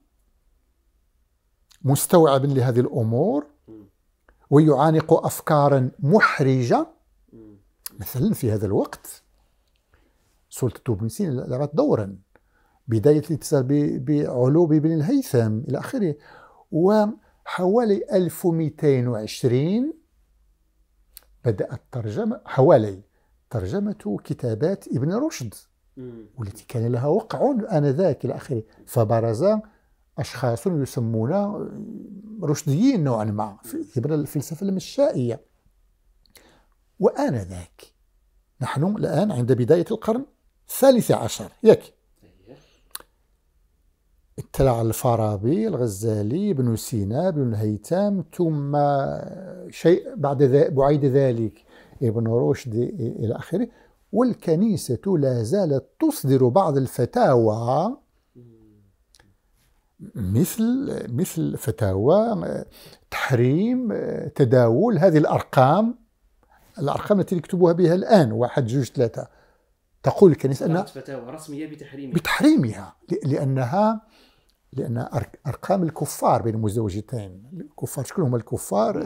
مستوعب لهذه الأمور ويعانق أفكارا محرجة مثلا في هذا الوقت سلطة ابن سينا لعبت دورا بداية الاتصال بعلو بن الهيثم إلى آخره وحوالي 1220 بدأت ترجمة حوالي ترجمة كتابات ابن رشد والتي كان لها وقع آنذاك إلى آخره فبرز أشخاص يسمون رشديين نوعا ما عبر الفلسفة المشائية وآنذاك نحن الآن عند بداية القرن الثالث عشر ياك اطلع الفارابي الغزالي ابن سينا ابن الهيتام ثم شيء بعد بعيد ذلك ابن رشد إلى آخره والكنيسة لا زالت تصدر بعض الفتاوى مثل مثل فتاوى تحريم تداول هذه الأرقام الأرقام التي يكتبوها بها الآن واحد جوج ثلاثة تقول الكنيسة أنها فتاوى رسمية بتحريمها بتحريمها لأنها لان ارقام الكفار بين المزوجتين الكفار شكون هما الكفار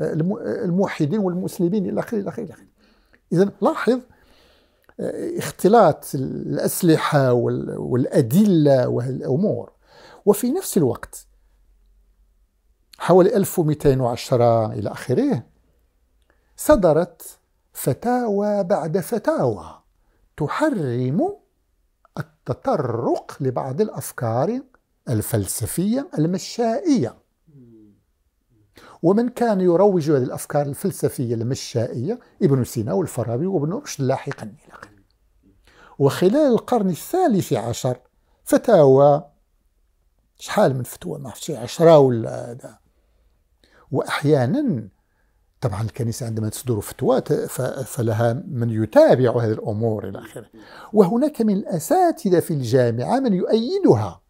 الموحدين آه، آه، والمسلمين الى اخره الى اخره الى اخره اذا لاحظ آه، اختلاط الاسلحه والادله وهالامور وفي نفس الوقت حوالي 1210 الى اخره صدرت فتاوى بعد فتاوى تحرم التطرق لبعض الافكار الفلسفية المشائية ومن كان يروج هذه الأفكار الفلسفية المشائية ابن سينا والفارابي وابن رشد لاحقا وخلال القرن الثالث عشر فتاوى شحال من فتوى ما في عشرة ولا هذا وأحيانا طبعا الكنيسة عندما تصدر فتوى فلها من يتابع هذه الأمور إلى آخره وهناك من الأساتذة في الجامعة من يؤيدها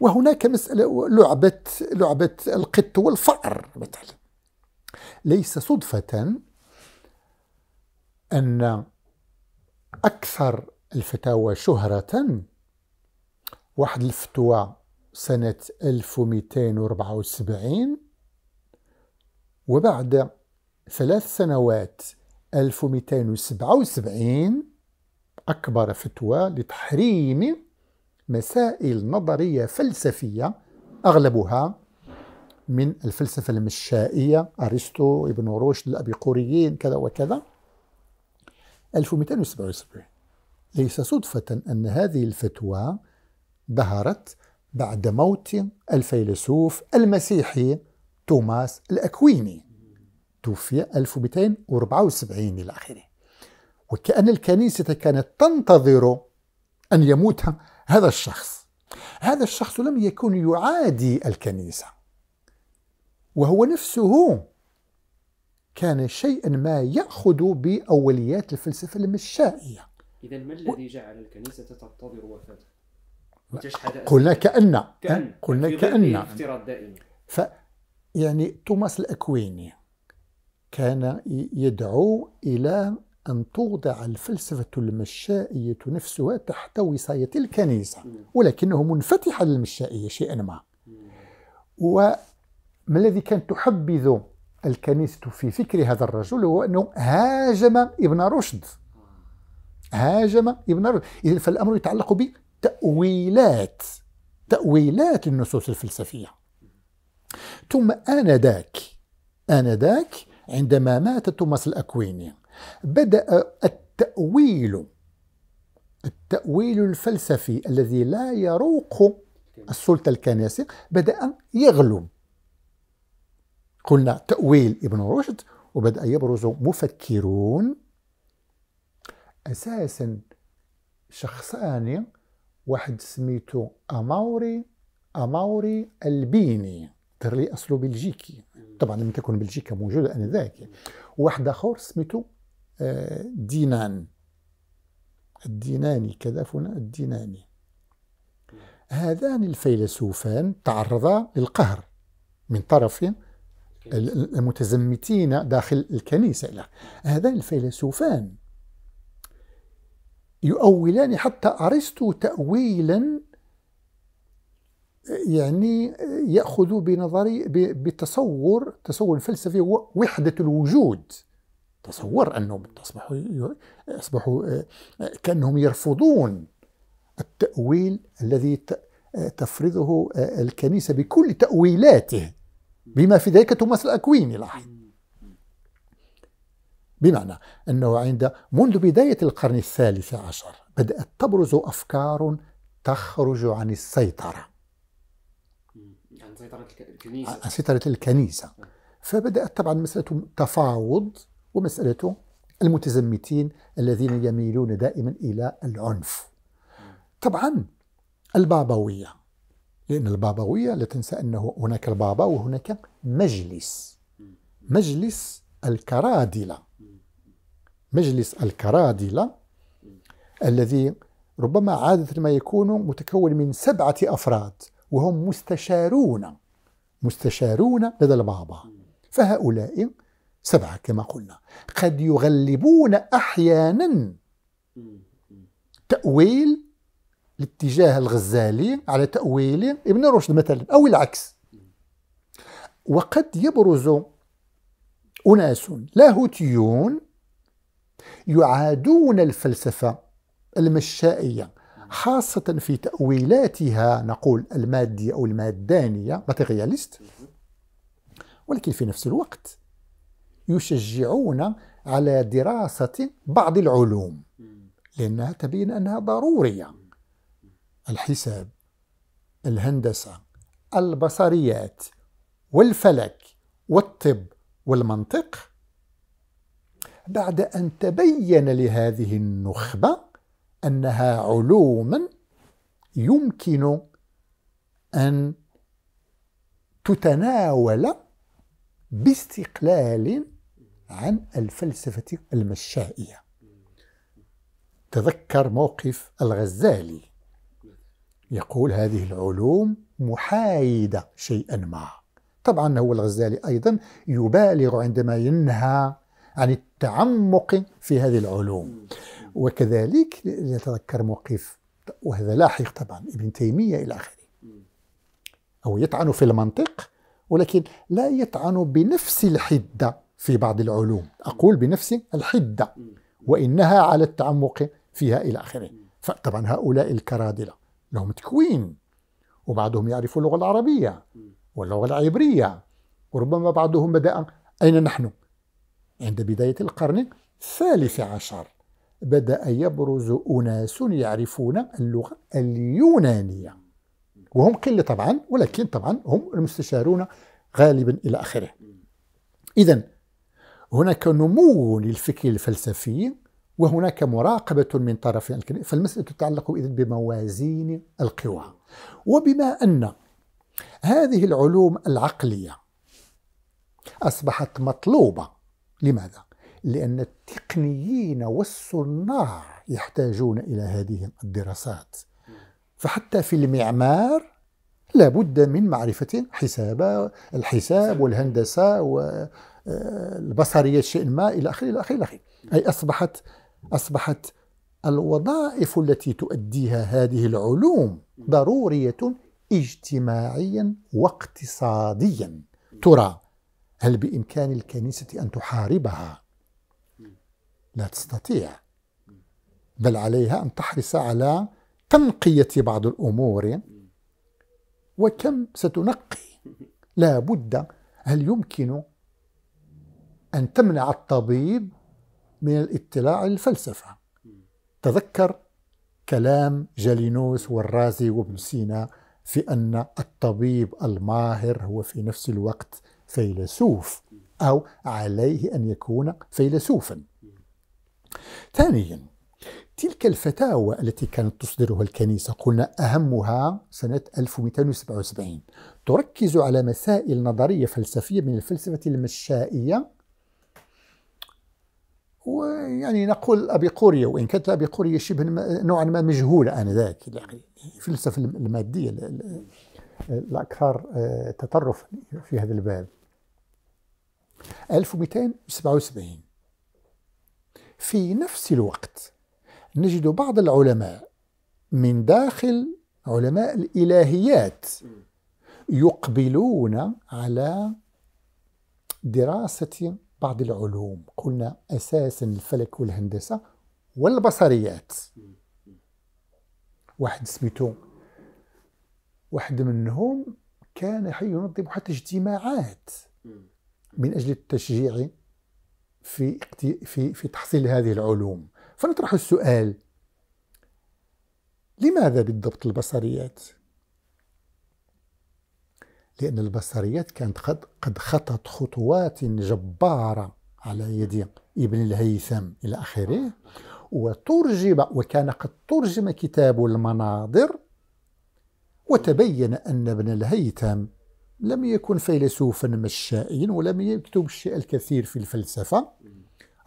وهناك مسألة لعبة لعبة القط والفأر مثلا ليس صدفة أن أكثر الفتاوى شهرة واحد الفتوى سنة 1274 وبعد ثلاث سنوات 1277 أكبر فتوى لتحريم مسائل نظرية فلسفية أغلبها من الفلسفة المشائية أرسطو ابن رشد الأبيقوريين كذا وكذا 1277 ليس صدفة أن هذه الفتوى ظهرت بعد موت الفيلسوف المسيحي توماس الأكويني توفي 1274 إلى آخره وكأن الكنيسة كانت تنتظر أن يموت هذا الشخص هذا الشخص لم يكن يعادي الكنيسة وهو نفسه كان شيئا ما يأخذ بأوليات الفلسفة المشائية إذا ما الذي جعل الكنيسة تنتظر وفاته؟ قلنا كأن كأن قلنا كأن افتراض دائم ف يعني توماس الأكويني كان يدعو إلى أن توضع الفلسفة المشائية نفسها تحت وصاية الكنيسة ولكنه منفتح للمشائية شيئا ما وما الذي كان تحبذ الكنيسة في فكر هذا الرجل هو أنه هاجم ابن رشد هاجم ابن رشد إذا فالأمر يتعلق بتأويلات تأويلات النصوص الفلسفية ثم آنذاك آنذاك عندما مات توماس الأكويني بدأ التأويل التأويل الفلسفي الذي لا يروق السلطة الكناسية بدأ يغلو قلنا تأويل ابن رشد وبدأ يبرز مفكرون أساسا شخصان واحد سميته أماوري أماوري البيني ترلي أصله بلجيكي طبعا لم تكن بلجيكا موجودة آنذاك واحد آخر سميته دينان الديناني كدفنا الديناني هذان الفيلسوفان تعرضا للقهر من طرف المتزمتين داخل الكنيسة هذان الفيلسوفان يؤولان حتى أرسطو تأويلا يعني يأخذ بنظري بتصور تصور فلسفي وحدة الوجود تصور أنهم أصبحوا أصبحوا آه، آه، كأنهم يرفضون التأويل الذي آه، تفرضه الكنيسة بكل تأويلاته بما في ذلك توماس الأكويني لاحظ بمعنى أنه عند منذ بداية القرن الثالث عشر بدأت تبرز أفكار تخرج عن السيطرة عن سيطرة الكنيسة عن سيطرة الكنيسة فبدأت طبعا مسألة تفاوض ومسألة المتزمتين الذين يميلون دائما إلى العنف طبعا البابوية لأن البابوية لا تنسى أنه هناك البابا وهناك مجلس مجلس الكرادلة مجلس الكرادلة الذي ربما عادة ما يكون متكون من سبعة أفراد وهم مستشارون مستشارون لدى البابا فهؤلاء سبعة كما قلنا قد يغلبون أحيانا تأويل الاتجاه الغزالي على تأويل ابن رشد مثلا أو العكس وقد يبرز أناس لاهوتيون يعادون الفلسفة المشائية خاصة في تأويلاتها نقول المادية أو المادانية ماتيرياليست ولكن في نفس الوقت يشجعون على دراسة بعض العلوم لأنها تبين أنها ضرورية الحساب الهندسة البصريات والفلك والطب والمنطق بعد أن تبين لهذه النخبة أنها علوم يمكن أن تتناول باستقلال عن الفلسفة المشائية تذكر موقف الغزالي يقول هذه العلوم محايدة شيئا ما طبعا هو الغزالي أيضا يبالغ عندما ينهى عن التعمق في هذه العلوم وكذلك نتذكر موقف وهذا لاحق طبعا ابن تيمية إلى آخره أو يطعن في المنطق ولكن لا يطعن بنفس الحدة في بعض العلوم أقول بنفسي الحدة وإنها على التعمق فيها إلى آخره فطبعا هؤلاء الكرادلة لهم تكوين وبعضهم يعرف اللغة العربية واللغة العبرية وربما بعضهم بدأ أين نحن؟ عند بداية القرن الثالث عشر بدأ يبرز أناس يعرفون اللغة اليونانية وهم قلة طبعا ولكن طبعا هم المستشارون غالبا إلى آخره إذا هناك نمو للفكر الفلسفي وهناك مراقبة من طرف الكنيسة فالمسألة تتعلق إذن بموازين القوى وبما أن هذه العلوم العقلية أصبحت مطلوبة لماذا؟ لأن التقنيين والصناع يحتاجون إلى هذه الدراسات فحتى في المعمار لابد من معرفة حساب الحساب والهندسة والبصرية آه، شيء ما إلى آخره إلى آخره إلى آخره أي أصبحت أصبحت الوظائف التي تؤديها هذه العلوم ضرورية اجتماعيا واقتصاديا ترى هل بإمكان الكنيسة أن تحاربها؟ لا تستطيع بل عليها أن تحرص على تنقية بعض الأمور وكم ستنقي لا بد هل يمكن أن تمنع الطبيب من الاطلاع على الفلسفة تذكر كلام جالينوس والرازي وابن سينا في أن الطبيب الماهر هو في نفس الوقت فيلسوف أو عليه أن يكون فيلسوفا ثانيا تلك الفتاوى التي كانت تصدرها الكنيسة قلنا أهمها سنة 1277 تركز على مسائل نظرية فلسفية من الفلسفة المشائية ويعني نقول الأبيقورية وإن كانت الأبيقورية شبه نوعا ما مجهولة آنذاك يعني الفلسفة المادية الأكثر آه، تطرف في هذا الباب 1277 في نفس الوقت نجد بعض العلماء من داخل علماء الإلهيات يقبلون على دراسة بعض العلوم قلنا أساسا الفلك والهندسة والبصريات واحد سميتو واحد منهم كان حي ينظم حتى اجتماعات من أجل التشجيع في في في تحصيل هذه العلوم فنطرح السؤال لماذا بالضبط البصريات؟ لأن البصريات كانت قد خطت خطوات جبارة على يد ابن الهيثم إلى آخره وترجم وكان قد ترجم كتاب المناظر وتبين أن ابن الهيثم لم يكن فيلسوفا مشائيا ولم يكتب الشيء الكثير في الفلسفة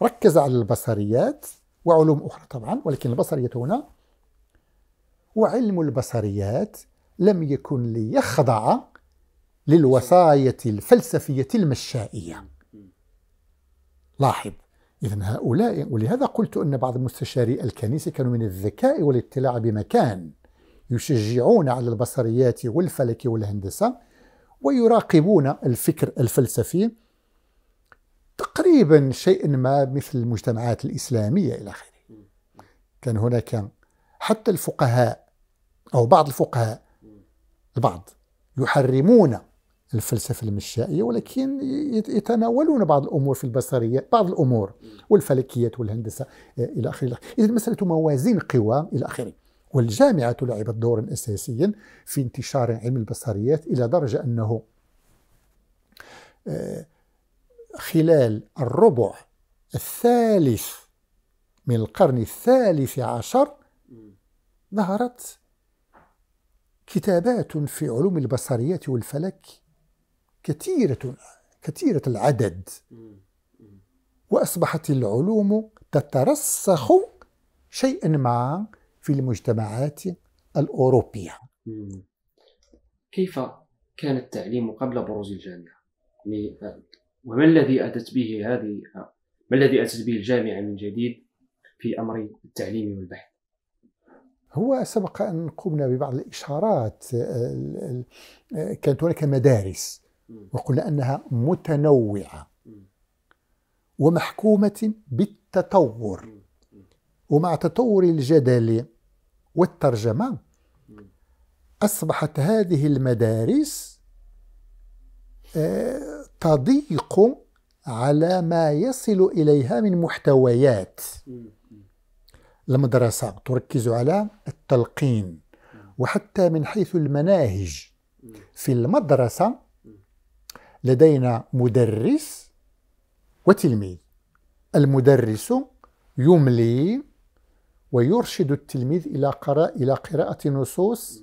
ركز على البصريات وعلوم أخرى طبعا ولكن البصرية هنا وعلم البصريات لم يكن ليخضع للوصاية الفلسفية المشائية لاحظ إذا هؤلاء ولهذا قلت أن بعض مستشاري الكنيسة كانوا من الذكاء والاطلاع بمكان يشجعون على البصريات والفلك والهندسة ويراقبون الفكر الفلسفي تقريبا شيء ما مثل المجتمعات الإسلامية إلى آخره كان هناك حتى الفقهاء أو بعض الفقهاء البعض يحرمون الفلسفة المشائية ولكن يتناولون بعض الأمور في البصرية بعض الأمور والفلكيات والهندسة آه، إلى آخره إذا مسألة موازين قوى إلى آخره والجامعة لعبت دورا أساسيا في انتشار علم البصريات إلى درجة أنه آه، خلال الربع الثالث من القرن الثالث عشر ظهرت كتابات في علوم البصريات والفلك كثيرة كثيرة العدد وأصبحت العلوم تترسخ شيئا ما في المجتمعات الأوروبية كيف كان التعليم قبل بروز الجامعة؟ يعني وما الذي أتت به هذه ما الذي أتت به الجامعة من جديد في أمر التعليم والبحث هو سبق أن قمنا ببعض الإشارات آه، آه، كانت هناك مدارس وقلنا أنها متنوعة ومحكومة بالتطور ومع تطور الجدل والترجمة أصبحت هذه المدارس آه، تضيق على ما يصل إليها من محتويات المدرسة تركز على التلقين وحتى من حيث المناهج في المدرسة لدينا مدرس وتلميذ المدرس يملي ويرشد التلميذ إلى قراءة نصوص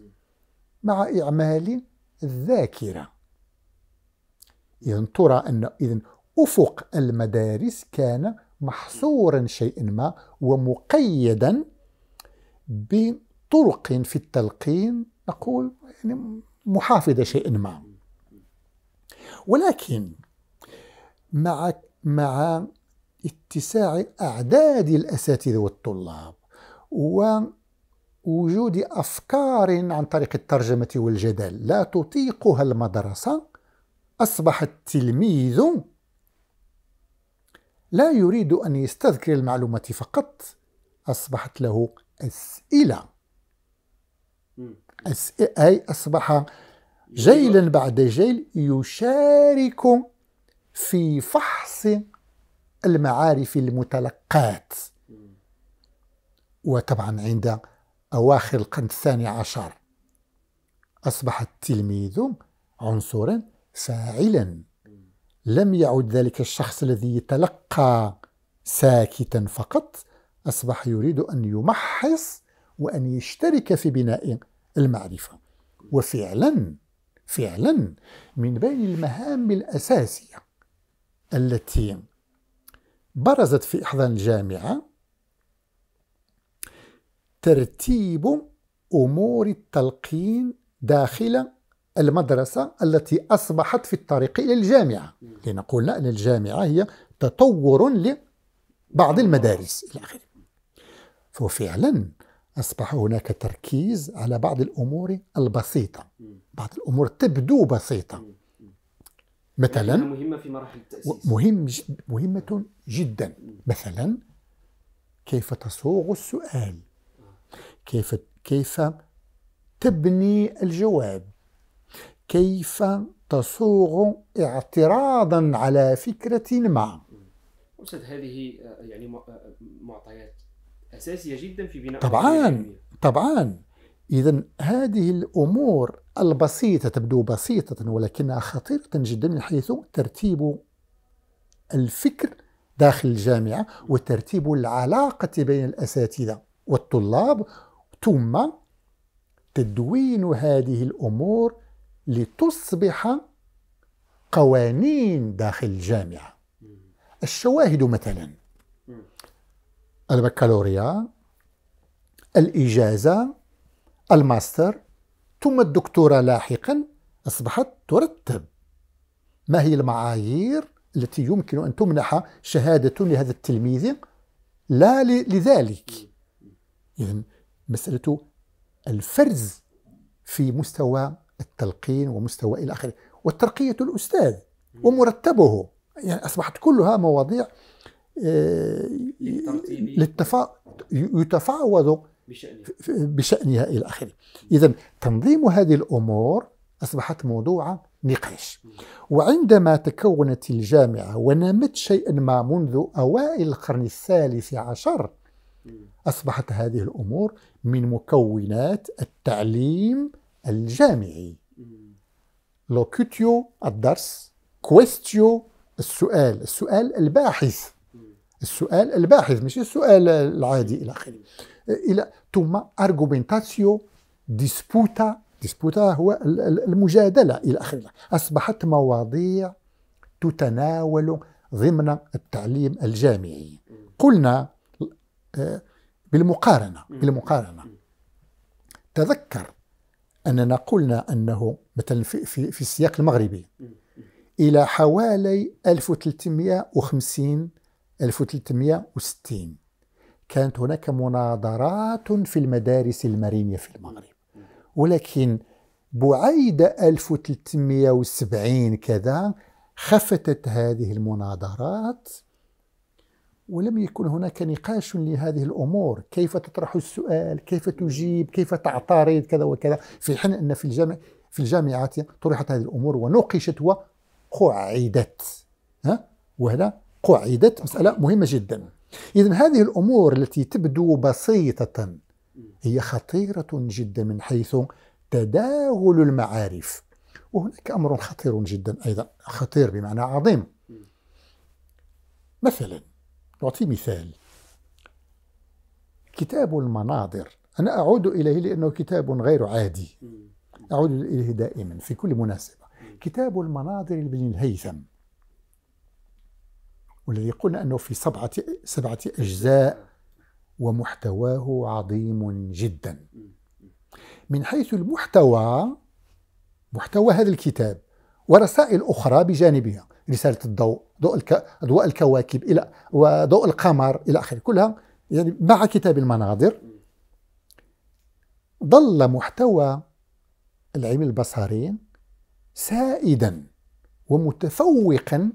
مع إعمال الذاكرة إذا ترى أن إذن أفق المدارس كان محصورا شيئا ما ومقيدا بطرق في التلقين نقول يعني محافظة شيئا ما ولكن مع مع اتساع أعداد الأساتذة والطلاب ووجود أفكار عن طريق الترجمة والجدل لا تطيقها المدرسة أصبح التلميذ لا يريد أن يستذكر المعلومة فقط أصبحت له أسئلة أي أصبح جيلا بعد جيل يشارك في فحص المعارف المتلقات وطبعا عند أواخر القرن الثاني عشر أصبح التلميذ عنصرا فاعلا لم يعد ذلك الشخص الذي يتلقى ساكتا فقط أصبح يريد أن يمحص وأن يشترك في بناء المعرفة وفعلا فعلا من بين المهام الأساسية التي برزت في إحضان الجامعة ترتيب أمور التلقين داخل المدرسة التي أصبحت في الطريق إلى الجامعة لنقول أن الجامعة هي تطور لبعض المدارس إلى آخره ففعلا أصبح هناك تركيز على بعض الأمور البسيطة بعض الأمور تبدو بسيطة مثلا مهمة في مراحل التأسيس مهم جد مهمة جدا مثلا كيف تصوغ السؤال كيف كيف تبني الجواب كيف تصوغ اعتراضا على فكرة ما أستاذ هذه آه، يعني آه، معطيات أساسية جدا في بناء طبعا طبعا إذا هذه الأمور البسيطة تبدو بسيطة ولكنها خطيرة جدا من حيث ترتيب الفكر داخل الجامعة وترتيب العلاقة بين الأساتذة والطلاب ثم تدوين هذه الأمور لتصبح قوانين داخل الجامعة الشواهد مثلا البكالوريا الإجازة الماستر ثم الدكتورة لاحقا أصبحت ترتب ما هي المعايير التي يمكن أن تمنح شهادة لهذا التلميذ لا لذلك إذن مسألة الفرز في مستوى التلقين ومستوى إلى آخره والترقية الأستاذ ومرتبه يعني أصبحت كلها مواضيع آه، للتفا... يتفاوض بشأنها إلى آخره إذا تنظيم هذه الأمور أصبحت موضوع نقاش وعندما تكونت الجامعة ونمت شيئا ما منذ أوائل القرن الثالث عشر أصبحت هذه الأمور من مكونات التعليم الجامعي لوكوتيو الدرس كويستيو السؤال السؤال الباحث السؤال الباحث مش السؤال العادي إلى آخره إلى ثم أرغومنتاسيو ديسبوتا ديسبوتا هو المجادلة إلى آخره أصبحت مواضيع تتناول ضمن التعليم الجامعي قلنا آه، بالمقارنة بالمقارنة تذكر أننا قلنا أنه مثلا في, في, في السياق المغربي إلى حوالي 1350 1360 كانت هناك مناظرات في المدارس المرينية في المغرب ولكن بعيد 1370 كذا خفتت هذه المناظرات ولم يكن هناك نقاش لهذه الامور، كيف تطرح السؤال؟ كيف تجيب؟ كيف تعترض؟ كذا وكذا، في حين ان في الجامع في الجامعات طرحت هذه الامور ونقشت وقعدت. ها؟ وهنا قعدت مساله مهمه جدا. اذا هذه الامور التي تبدو بسيطه هي خطيره جدا من حيث تداول المعارف. وهناك امر خطير جدا ايضا، خطير بمعنى عظيم. مثلا نعطي مثال كتاب المناظر أنا أعود إليه لأنه كتاب غير عادي أعود إليه دائما في كل مناسبة كتاب المناظر لابن الهيثم والذي قلنا أنه في سبعة, سبعة أجزاء ومحتواه عظيم جدا من حيث المحتوى محتوى هذا الكتاب ورسائل أخرى بجانبها رساله الضوء ضوء الك... اضواء الكواكب الى وضوء القمر الى اخره كلها يعني مع كتاب المناظر ظل محتوى العلم البصري سائدا ومتفوقا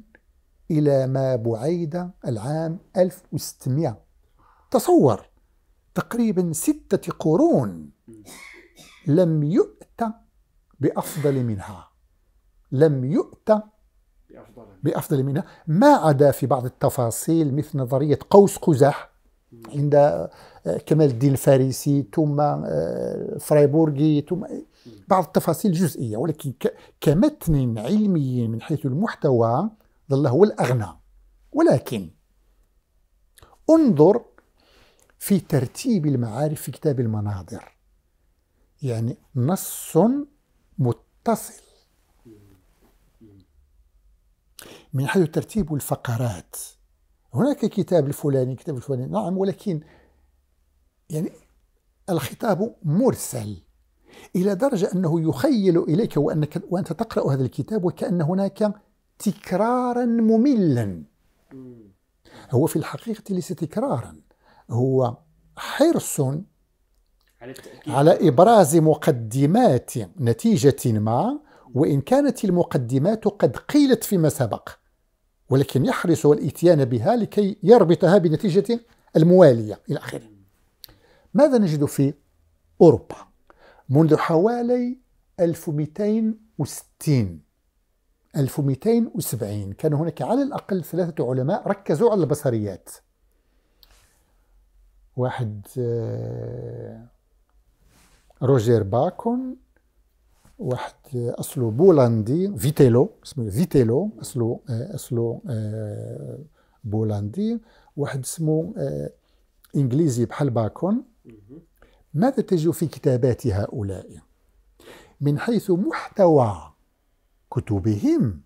إلى ما بعيد العام 1600 تصور تقريبا ستة قرون لم يؤت بأفضل منها لم يؤت بأفضل, بأفضل منها ما عدا في بعض التفاصيل مثل نظرية قوس قزح عند آه، كمال الدين الفارسي ثم آه، فرايبورغي ثم بعض التفاصيل الجزئية ولكن كمتن علمي من حيث المحتوى ظل هو الأغنى ولكن انظر في ترتيب المعارف في كتاب المناظر يعني نص متصل من حيث ترتيب الفقرات هناك كتاب الفلاني كتاب الفلاني نعم ولكن يعني الخطاب مرسل إلى درجة أنه يخيل إليك وأنك وأنت تقرأ هذا الكتاب وكأن هناك تكرارا مملا هو في الحقيقة ليس تكرارا هو حرص على إبراز مقدمات نتيجة ما وإن كانت المقدمات قد قيلت فيما سبق ولكن يحرص الاتيان بها لكي يربطها بنتيجة الموالية إلى آخره ماذا نجد في أوروبا منذ حوالي 1260 1270 كان هناك على الأقل ثلاثة علماء ركزوا على البصريات واحد آه، روجير باكون واحد اصله بولندي فيتيلو اسمه فيتيلو اصله آه، اصله آه، بولندي واحد اسمه آه، انجليزي بحال باكون ماذا تجد في كتابات هؤلاء من حيث محتوى كتبهم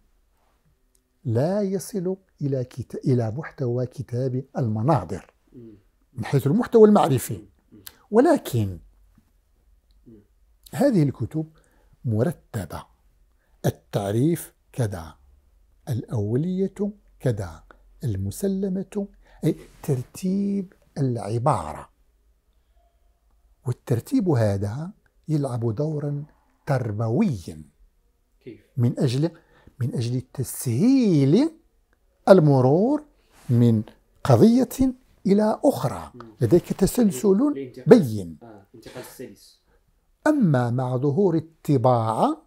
لا يصل الى كت... الى محتوى كتاب المناظر من حيث المحتوى المعرفي ولكن هذه الكتب مرتبة التعريف كذا الأولية كذا المسلمة أي ترتيب العبارة والترتيب هذا يلعب دورا تربويا من أجل من أجل تسهيل المرور من قضية إلى أخرى لديك تسلسل بين آه، أما مع ظهور الطباعة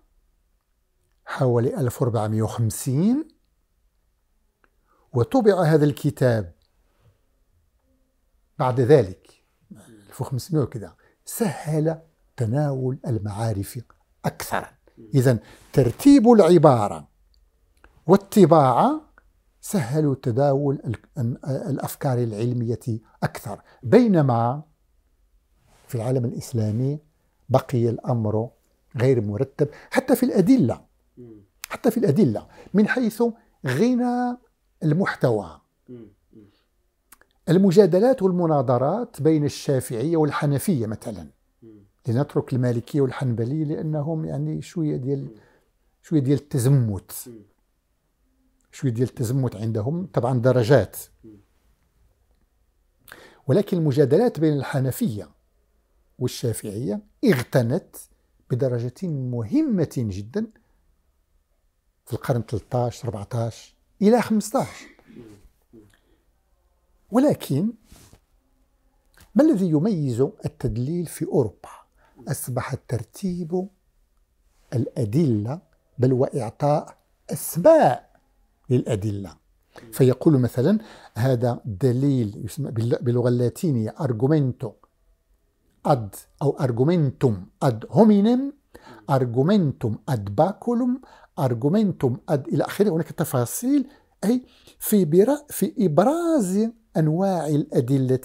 حوالي 1450 وطبع هذا الكتاب بعد ذلك 1500 وكذا سهل تناول المعارف أكثر إذا ترتيب العبارة والطباعة سهلوا تداول الأفكار العلمية أكثر بينما في العالم الإسلامي بقي الأمر غير مرتب حتى في الأدلة حتى في الأدلة من حيث غنى المحتوى المجادلات والمناظرات بين الشافعية والحنفية مثلا لنترك المالكية والحنبلية لأنهم يعني شوية ديال شوية ديال التزمت شوية ديال التزمت عندهم طبعا درجات ولكن المجادلات بين الحنفية والشافعية اغتنت بدرجة مهمة جدا في القرن 13 14 إلى 15 ولكن ما الذي يميز التدليل في أوروبا؟ أصبح ترتيب الأدلة بل وإعطاء أسماء للأدلة فيقول مثلا هذا دليل يسمى باللغة اللاتينية أرجومنتو ad أو أرجومنتوم ad hominem أرجومنتوم ad باكولوم أرجومنتوم ad إلى آخره هناك تفاصيل أي في برا في إبراز أنواع الأدلة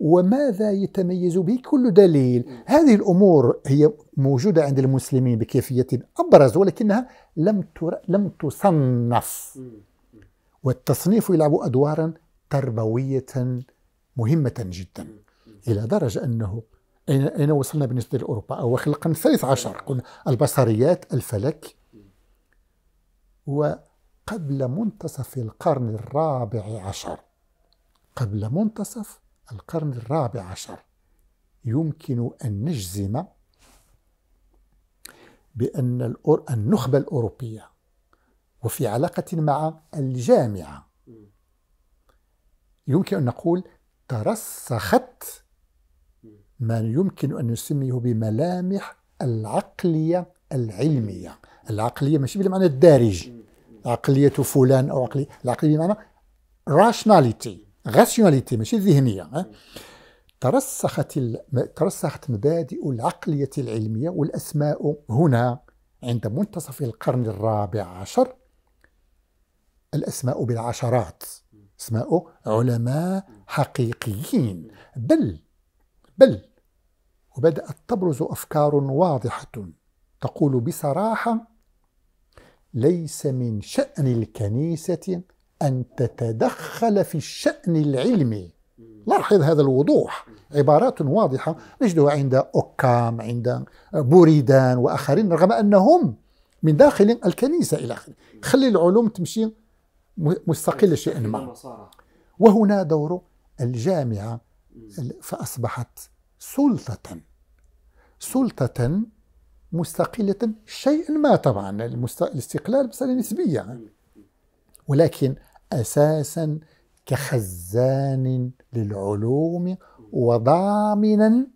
وماذا يتميز به كل دليل هذه الأمور هي موجودة عند المسلمين بكيفية أبرز ولكنها لم لم تصنف والتصنيف يلعب أدوارا تربوية مهمة جدا إلى درجة أنه أين وصلنا بالنسبة لأوروبا أو في القرن الثالث عشر قلنا البصريات الفلك وقبل منتصف القرن الرابع عشر قبل منتصف القرن الرابع عشر يمكن أن نجزم بأن النخبة الأوروبية وفي علاقة مع الجامعة يمكن أن نقول ترسخت ما يمكن أن نسميه بملامح العقلية العلمية العقلية مش بالمعنى الدارج عقلية فلان أو عقلية العقلية بمعنى راشناليتي غاشناليتي ماشي ذهنية ترسخت ترسخت مبادئ العقلية العلمية والأسماء هنا عند منتصف القرن الرابع عشر الأسماء بالعشرات اسماء علماء حقيقيين بل بل وبدأت تبرز أفكار واضحة تقول بصراحة ليس من شأن الكنيسة أن تتدخل في الشأن العلمي لاحظ هذا الوضوح عبارات واضحة نجدها عند أوكام عند بوريدان وآخرين رغم أنهم من داخل الكنيسة إلى آخره خلي العلوم تمشي مستقلة شيئا ما وهنا دور الجامعة فأصبحت سلطة سلطة مستقلة شيء ما طبعا الاستقلال مسألة نسبية ولكن أساسا كخزان للعلوم وضامنا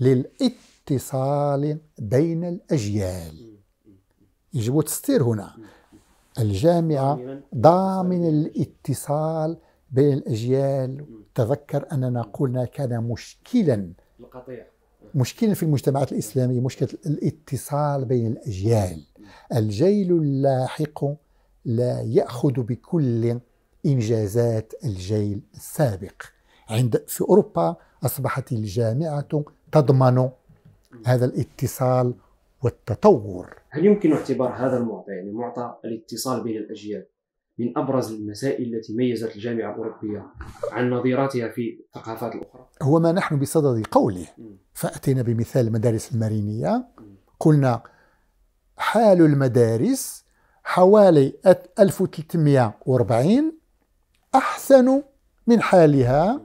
للاتصال بين الأجيال يجب تستير هنا الجامعة ضامن الاتصال بين الأجيال تذكر أننا قلنا كان مشكلا القطيع مشكلا في المجتمعات الإسلامية مشكلة الاتصال بين الأجيال الجيل اللاحق لا يأخذ بكل إنجازات الجيل السابق عند في أوروبا أصبحت الجامعة تضمن هذا الاتصال والتطور هل يمكن اعتبار هذا المعطى يعني معطى الاتصال بين الأجيال من ابرز المسائل التي ميزت الجامعه الاوروبيه عن نظيراتها في الثقافات الاخرى؟ هو ما نحن بصدد قوله فاتينا بمثال المدارس المرينيه قلنا حال المدارس حوالي 1340 احسن من حالها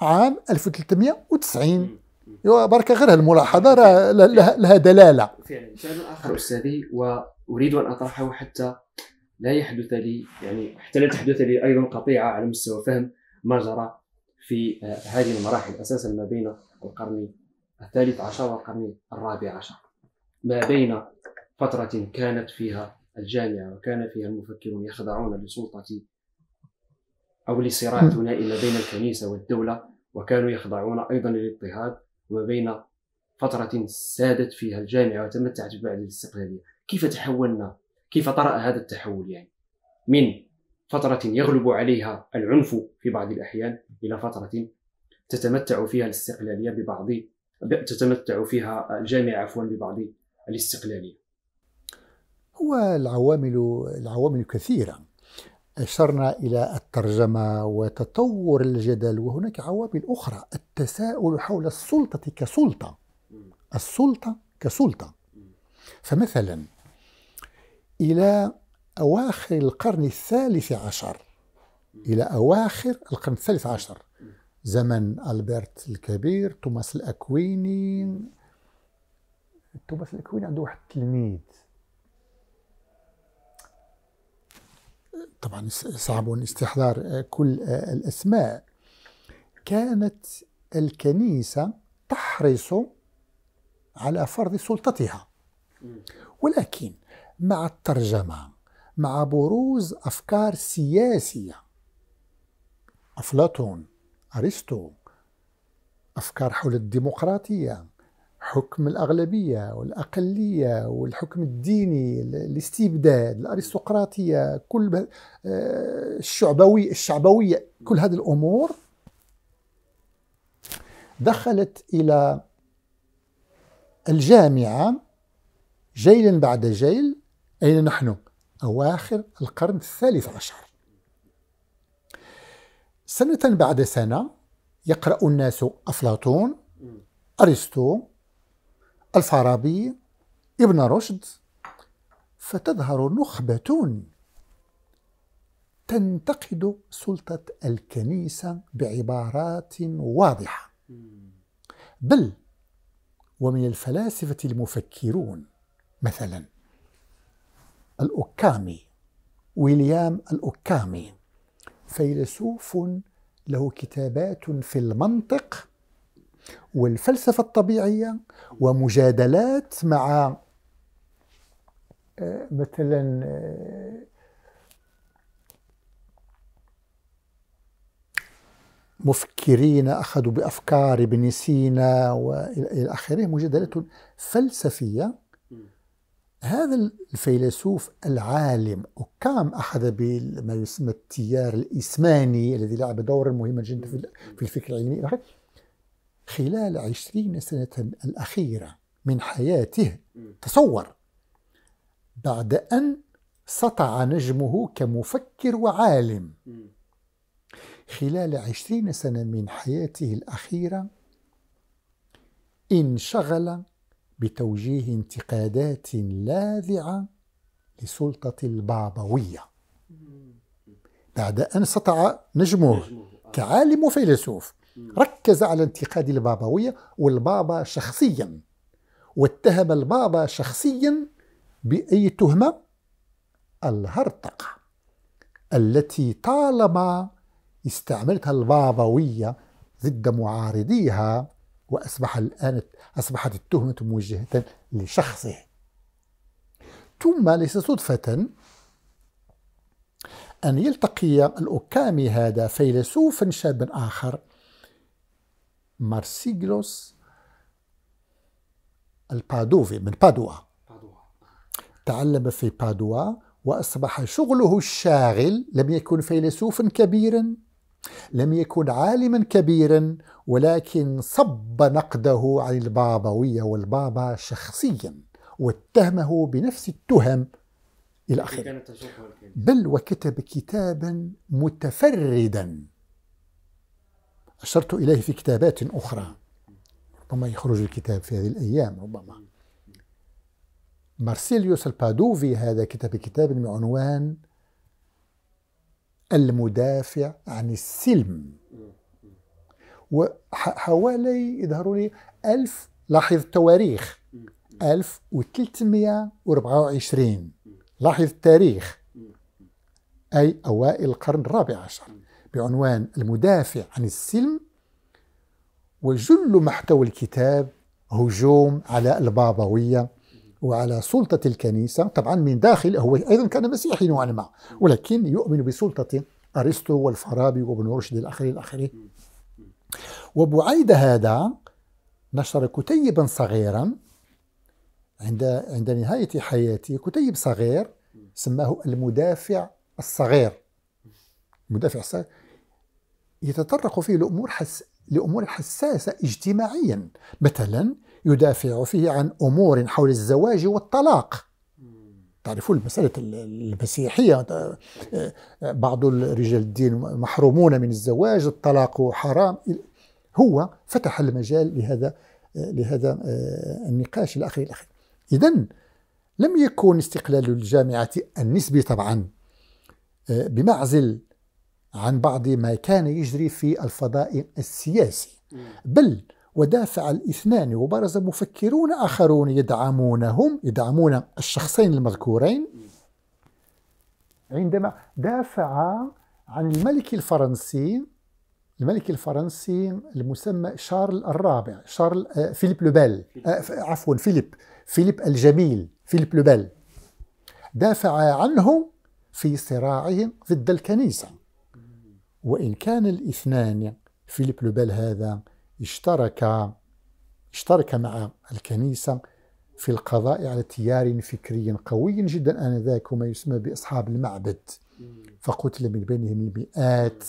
عام 1390 بركة غير هالملاحظه لها دلاله فعلا شان اخر استاذي واريد ان اطرحه حتى لا يحدث لي يعني حتى لا تحدث لي ايضا قطيعه على مستوى فهم ما جرى في آه، هذه المراحل اساسا ما بين القرن الثالث عشر والقرن الرابع عشر ما بين فترة كانت فيها الجامعة وكان فيها المفكرون يخضعون لسلطة أو لصراع ثنائي ما بين الكنيسة والدولة وكانوا يخضعون أيضا للاضطهاد وما بين فترة سادت فيها الجامعة وتمتعت بعد الاستقلالية كيف تحولنا كيف طرأ هذا التحول يعني من فترة يغلب عليها العنف في بعض الأحيان إلى فترة تتمتع فيها الاستقلالية ببعض تتمتع فيها الجامعة عفوا ببعض الاستقلالية هو العوامل العوامل كثيرة أشرنا إلى الترجمة وتطور الجدل وهناك عوامل أخرى التساؤل حول السلطة كسلطة السلطة كسلطة فمثلا إلى أواخر القرن الثالث عشر إلى أواخر القرن الثالث عشر زمن ألبرت الكبير توماس الأكويني توماس الأكويني عنده واحد التلميذ طبعا صعب استحضار آه، كل آه، الأسماء كانت الكنيسة تحرص على فرض سلطتها ولكن مع الترجمة مع بروز أفكار سياسية أفلاطون أرسطو أفكار حول الديمقراطية حكم الأغلبية والأقلية والحكم الديني الاستبداد الأرستقراطية كل آه، الشعبوية الشعبوية كل هذه الأمور دخلت إلى الجامعة جيل بعد جيل أين نحن؟ أواخر القرن الثالث عشر سنة بعد سنة يقرأ الناس أفلاطون أرسطو الفارابي ابن رشد فتظهر نخبة تنتقد سلطة الكنيسة بعبارات واضحة بل ومن الفلاسفة المفكرون مثلاً الأكامي ويليام الأكامي فيلسوف له كتابات في المنطق والفلسفة الطبيعية ومجادلات مع آه، مثلا آه، مفكرين أخذوا بأفكار ابن سينا وإلى آخره مجادلة فلسفية هذا الفيلسوف العالم أوكام أحد بما يسمى التيار الإسماني الذي لعب دورا مهما جدا في الفكر العلمي خلال عشرين سنة الأخيرة من حياته تصور بعد أن سطع نجمه كمفكر وعالم خلال عشرين سنة من حياته الأخيرة انشغل بتوجيه انتقادات لاذعة لسلطة البعبوية بعد أن استطاع نجمه كعالم وفيلسوف ركز على انتقاد البابوية والبابا شخصيا واتهم البابا شخصيا بأي تهمة؟ الهرطقة التي طالما استعملتها البابوية ضد معارضيها وأصبح الآن أصبحت التهمة موجهة لشخصه ثم ليس صدفة أن يلتقي الأوكامي هذا فيلسوفا شابا آخر مارسيجلوس البادوفي من بادوا تعلم في بادوا وأصبح شغله الشاغل لم يكن فيلسوفا كبيرا لم يكن عالما كبيرا ولكن صب نقده عن البابوية والبابا شخصيا واتهمه بنفس التهم إلى آخره بل وكتب كتابا متفردا أشرت إليه في كتابات أخرى ربما يخرج الكتاب في هذه الأيام ربما مارسيليوس البادوفي هذا كتب كتابا بعنوان المدافع عن السلم وحوالي يظهروا لي 1000 لاحظ التواريخ 1324 لاحظ التاريخ أي أوائل القرن الرابع عشر بعنوان المدافع عن السلم وجل محتوى الكتاب هجوم على البابوية وعلى سلطة الكنيسة طبعا من داخل هو أيضا كان مسيحي نوعا ما ولكن يؤمن بسلطة أرسطو والفارابي وابن رشد الأخير الأخير وبعيد هذا نشر كتيبا صغيرا عند عند نهاية حياته كتيب صغير سماه المدافع الصغير المدافع الصغير يتطرق فيه لأمور حس... لأمور حساسة اجتماعيا مثلا يدافع فيه عن أمور حول الزواج والطلاق تعرفون مسألة المسيحية بعض رجال الدين محرومون من الزواج الطلاق حرام هو فتح المجال لهذا لهذا آه، النقاش الأخير الأخير إذا لم يكن استقلال الجامعة النسبي طبعا آه، بمعزل عن بعض ما كان يجري في الفضاء السياسي بل ودافع الاثنان وبرز مفكرون آخرون يدعمونهم يدعمون الشخصين المذكورين عندما دافع عن الملك الفرنسي الملك الفرنسي المسمى شارل الرابع شارل آه، فيليب لوبيل آه، عفوا فيليب فيليب الجميل فيليب لوبيل دافع عنه في صراعهم ضد الكنيسة وإن كان الاثنان فيليب لوبيل هذا اشترك اشترك مع الكنيسة في القضاء على تيار فكري قوي جدا آنذاك وما يسمى بأصحاب المعبد فقتل من بينهم المئات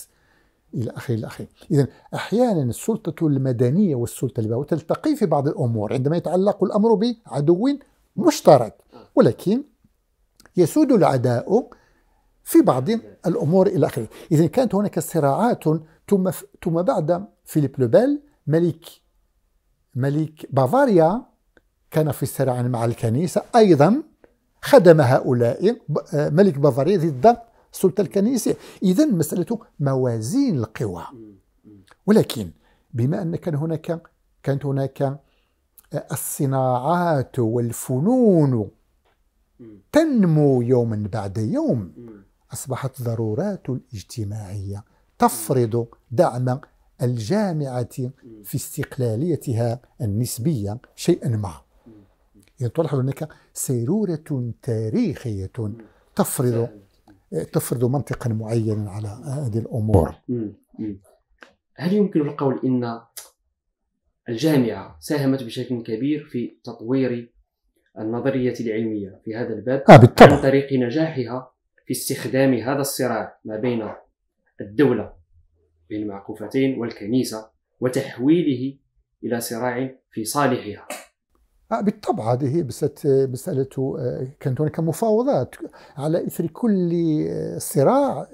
إلى آخره إلى آخره إذا أحيانا السلطة المدنية والسلطة البيئية تلتقي في بعض الأمور عندما يتعلق الأمر بعدو مشترك آه. ولكن يسود العداء في بعض الأمور إلى آخره إذا كانت هناك صراعات ثم ثم بعد فيليب لوبيل ملك ملك بافاريا كان في صراع مع الكنيسة أيضا خدم هؤلاء ملك بافاريا ضد السلطة الكنيسية إذا مسألة موازين القوى ولكن بما أن كان هناك كانت هناك آه، الصناعات والفنون تنمو يوما بعد يوم أصبحت ضرورات الاجتماعية تفرض دعم الجامعة في استقلاليتها النسبية شيئا ما تلاحظ هناك سيرورة تاريخية تفرض تفرض منطقا معينا على هذه الأمور هل يمكن القول أن الجامعة ساهمت بشكل كبير في تطوير النظرية العلمية في هذا الباب آه بالطبع. عن طريق نجاحها في استخدام هذا الصراع ما بين الدولة بين المعكوفتين والكنيسة وتحويله إلى صراع في صالحها آه، بالطبع هذه هي مسألة آه، كانت هناك مفاوضات على إثر كل آه، صراع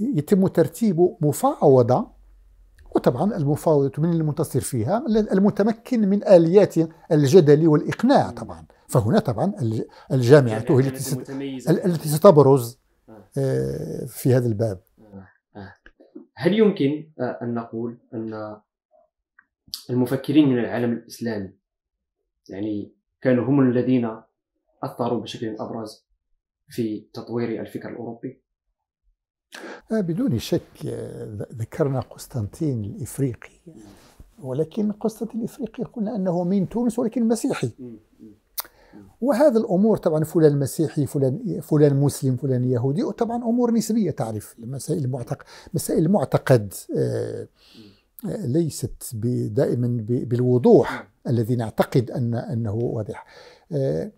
يتم ترتيب مفاوضة وطبعا المفاوضة من المنتصر فيها المتمكن من آليات الجدل والإقناع طبعا فهنا طبعا الجامعة التي ستبرز في هذا الباب هل يمكن آه، أن نقول أن المفكرين من العالم الإسلامي يعني كانوا هم الذين أثروا بشكل أبرز في تطوير الفكر الأوروبي؟ آه، بدون شك آه، ذكرنا قسطنطين الإفريقي ولكن قسطنطين الإفريقي قلنا أنه من تونس ولكن مسيحي وهذا الامور طبعا فلان مسيحي فلان فلان مسلم فلان يهودي وطبعا امور نسبيه تعرف مسائل المعتقد مسائل آه، المعتقد آه، ليست دائما بالوضوح نعم. الذي نعتقد ان انه واضح آه،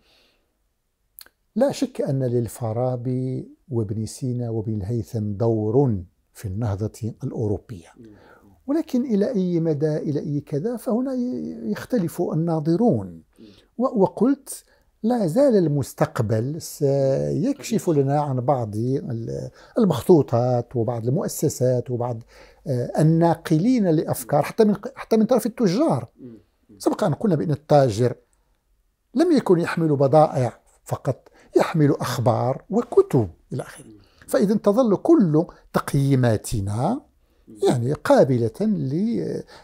لا شك ان للفارابي وابن سينا وابن الهيثم دور في النهضه الاوروبيه نعم. ولكن الى اي مدى الى اي كذا فهنا يختلف الناظرون وقلت لا زال المستقبل سيكشف لنا عن بعض المخطوطات وبعض المؤسسات وبعض آه، الناقلين لافكار حتى من حتى من طرف التجار سبق ان قلنا بان التاجر لم يكن يحمل بضائع فقط يحمل اخبار وكتب الى اخره فاذا تظل كل تقييماتنا يعني قابله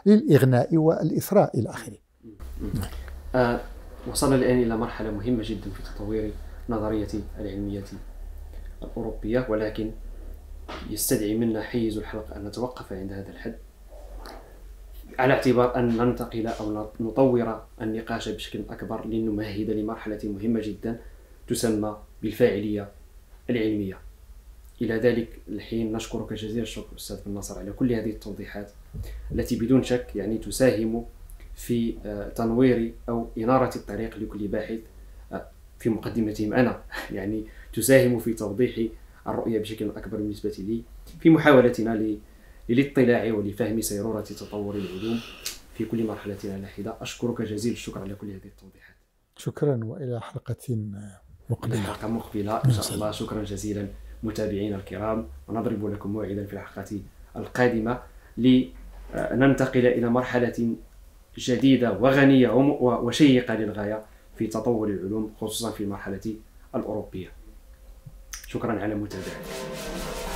للاغناء والاثراء الى اخره آه، وصلنا الآن إلى مرحلة مهمة جدا في تطوير نظرية العلمية الأوروبية ولكن يستدعي منا حيز الحلقة أن نتوقف عند هذا الحد على اعتبار أن ننتقل أو نطور النقاش بشكل أكبر لنمهد لمرحلة مهمة جدا تسمى بالفاعلية العلمية إلى ذلك الحين نشكرك جزيل الشكر أستاذ بن نصر على كل هذه التوضيحات التي بدون شك يعني تساهم في آه، تنوير أو إنارة الطريق لكل باحث آه، في مقدمتهم أنا يعني تساهم في توضيح الرؤية بشكل أكبر بالنسبة لي في محاولتنا للاطلاع ولفهم سيرورة تطور العلوم في كل مرحلة لاحقة أشكرك جزيل الشكر على كل هذه التوضيحات شكرا وإلى حلقة مقبلة حلقة مقبلة إن شاء الله شكرا جزيلا متابعينا الكرام ونضرب لكم موعدا في الحلقة القادمة لننتقل إلى مرحلة جديدة وغنية وشيقة للغاية في تطور العلوم خصوصا في المرحلة الأوروبية شكرا على متابعتك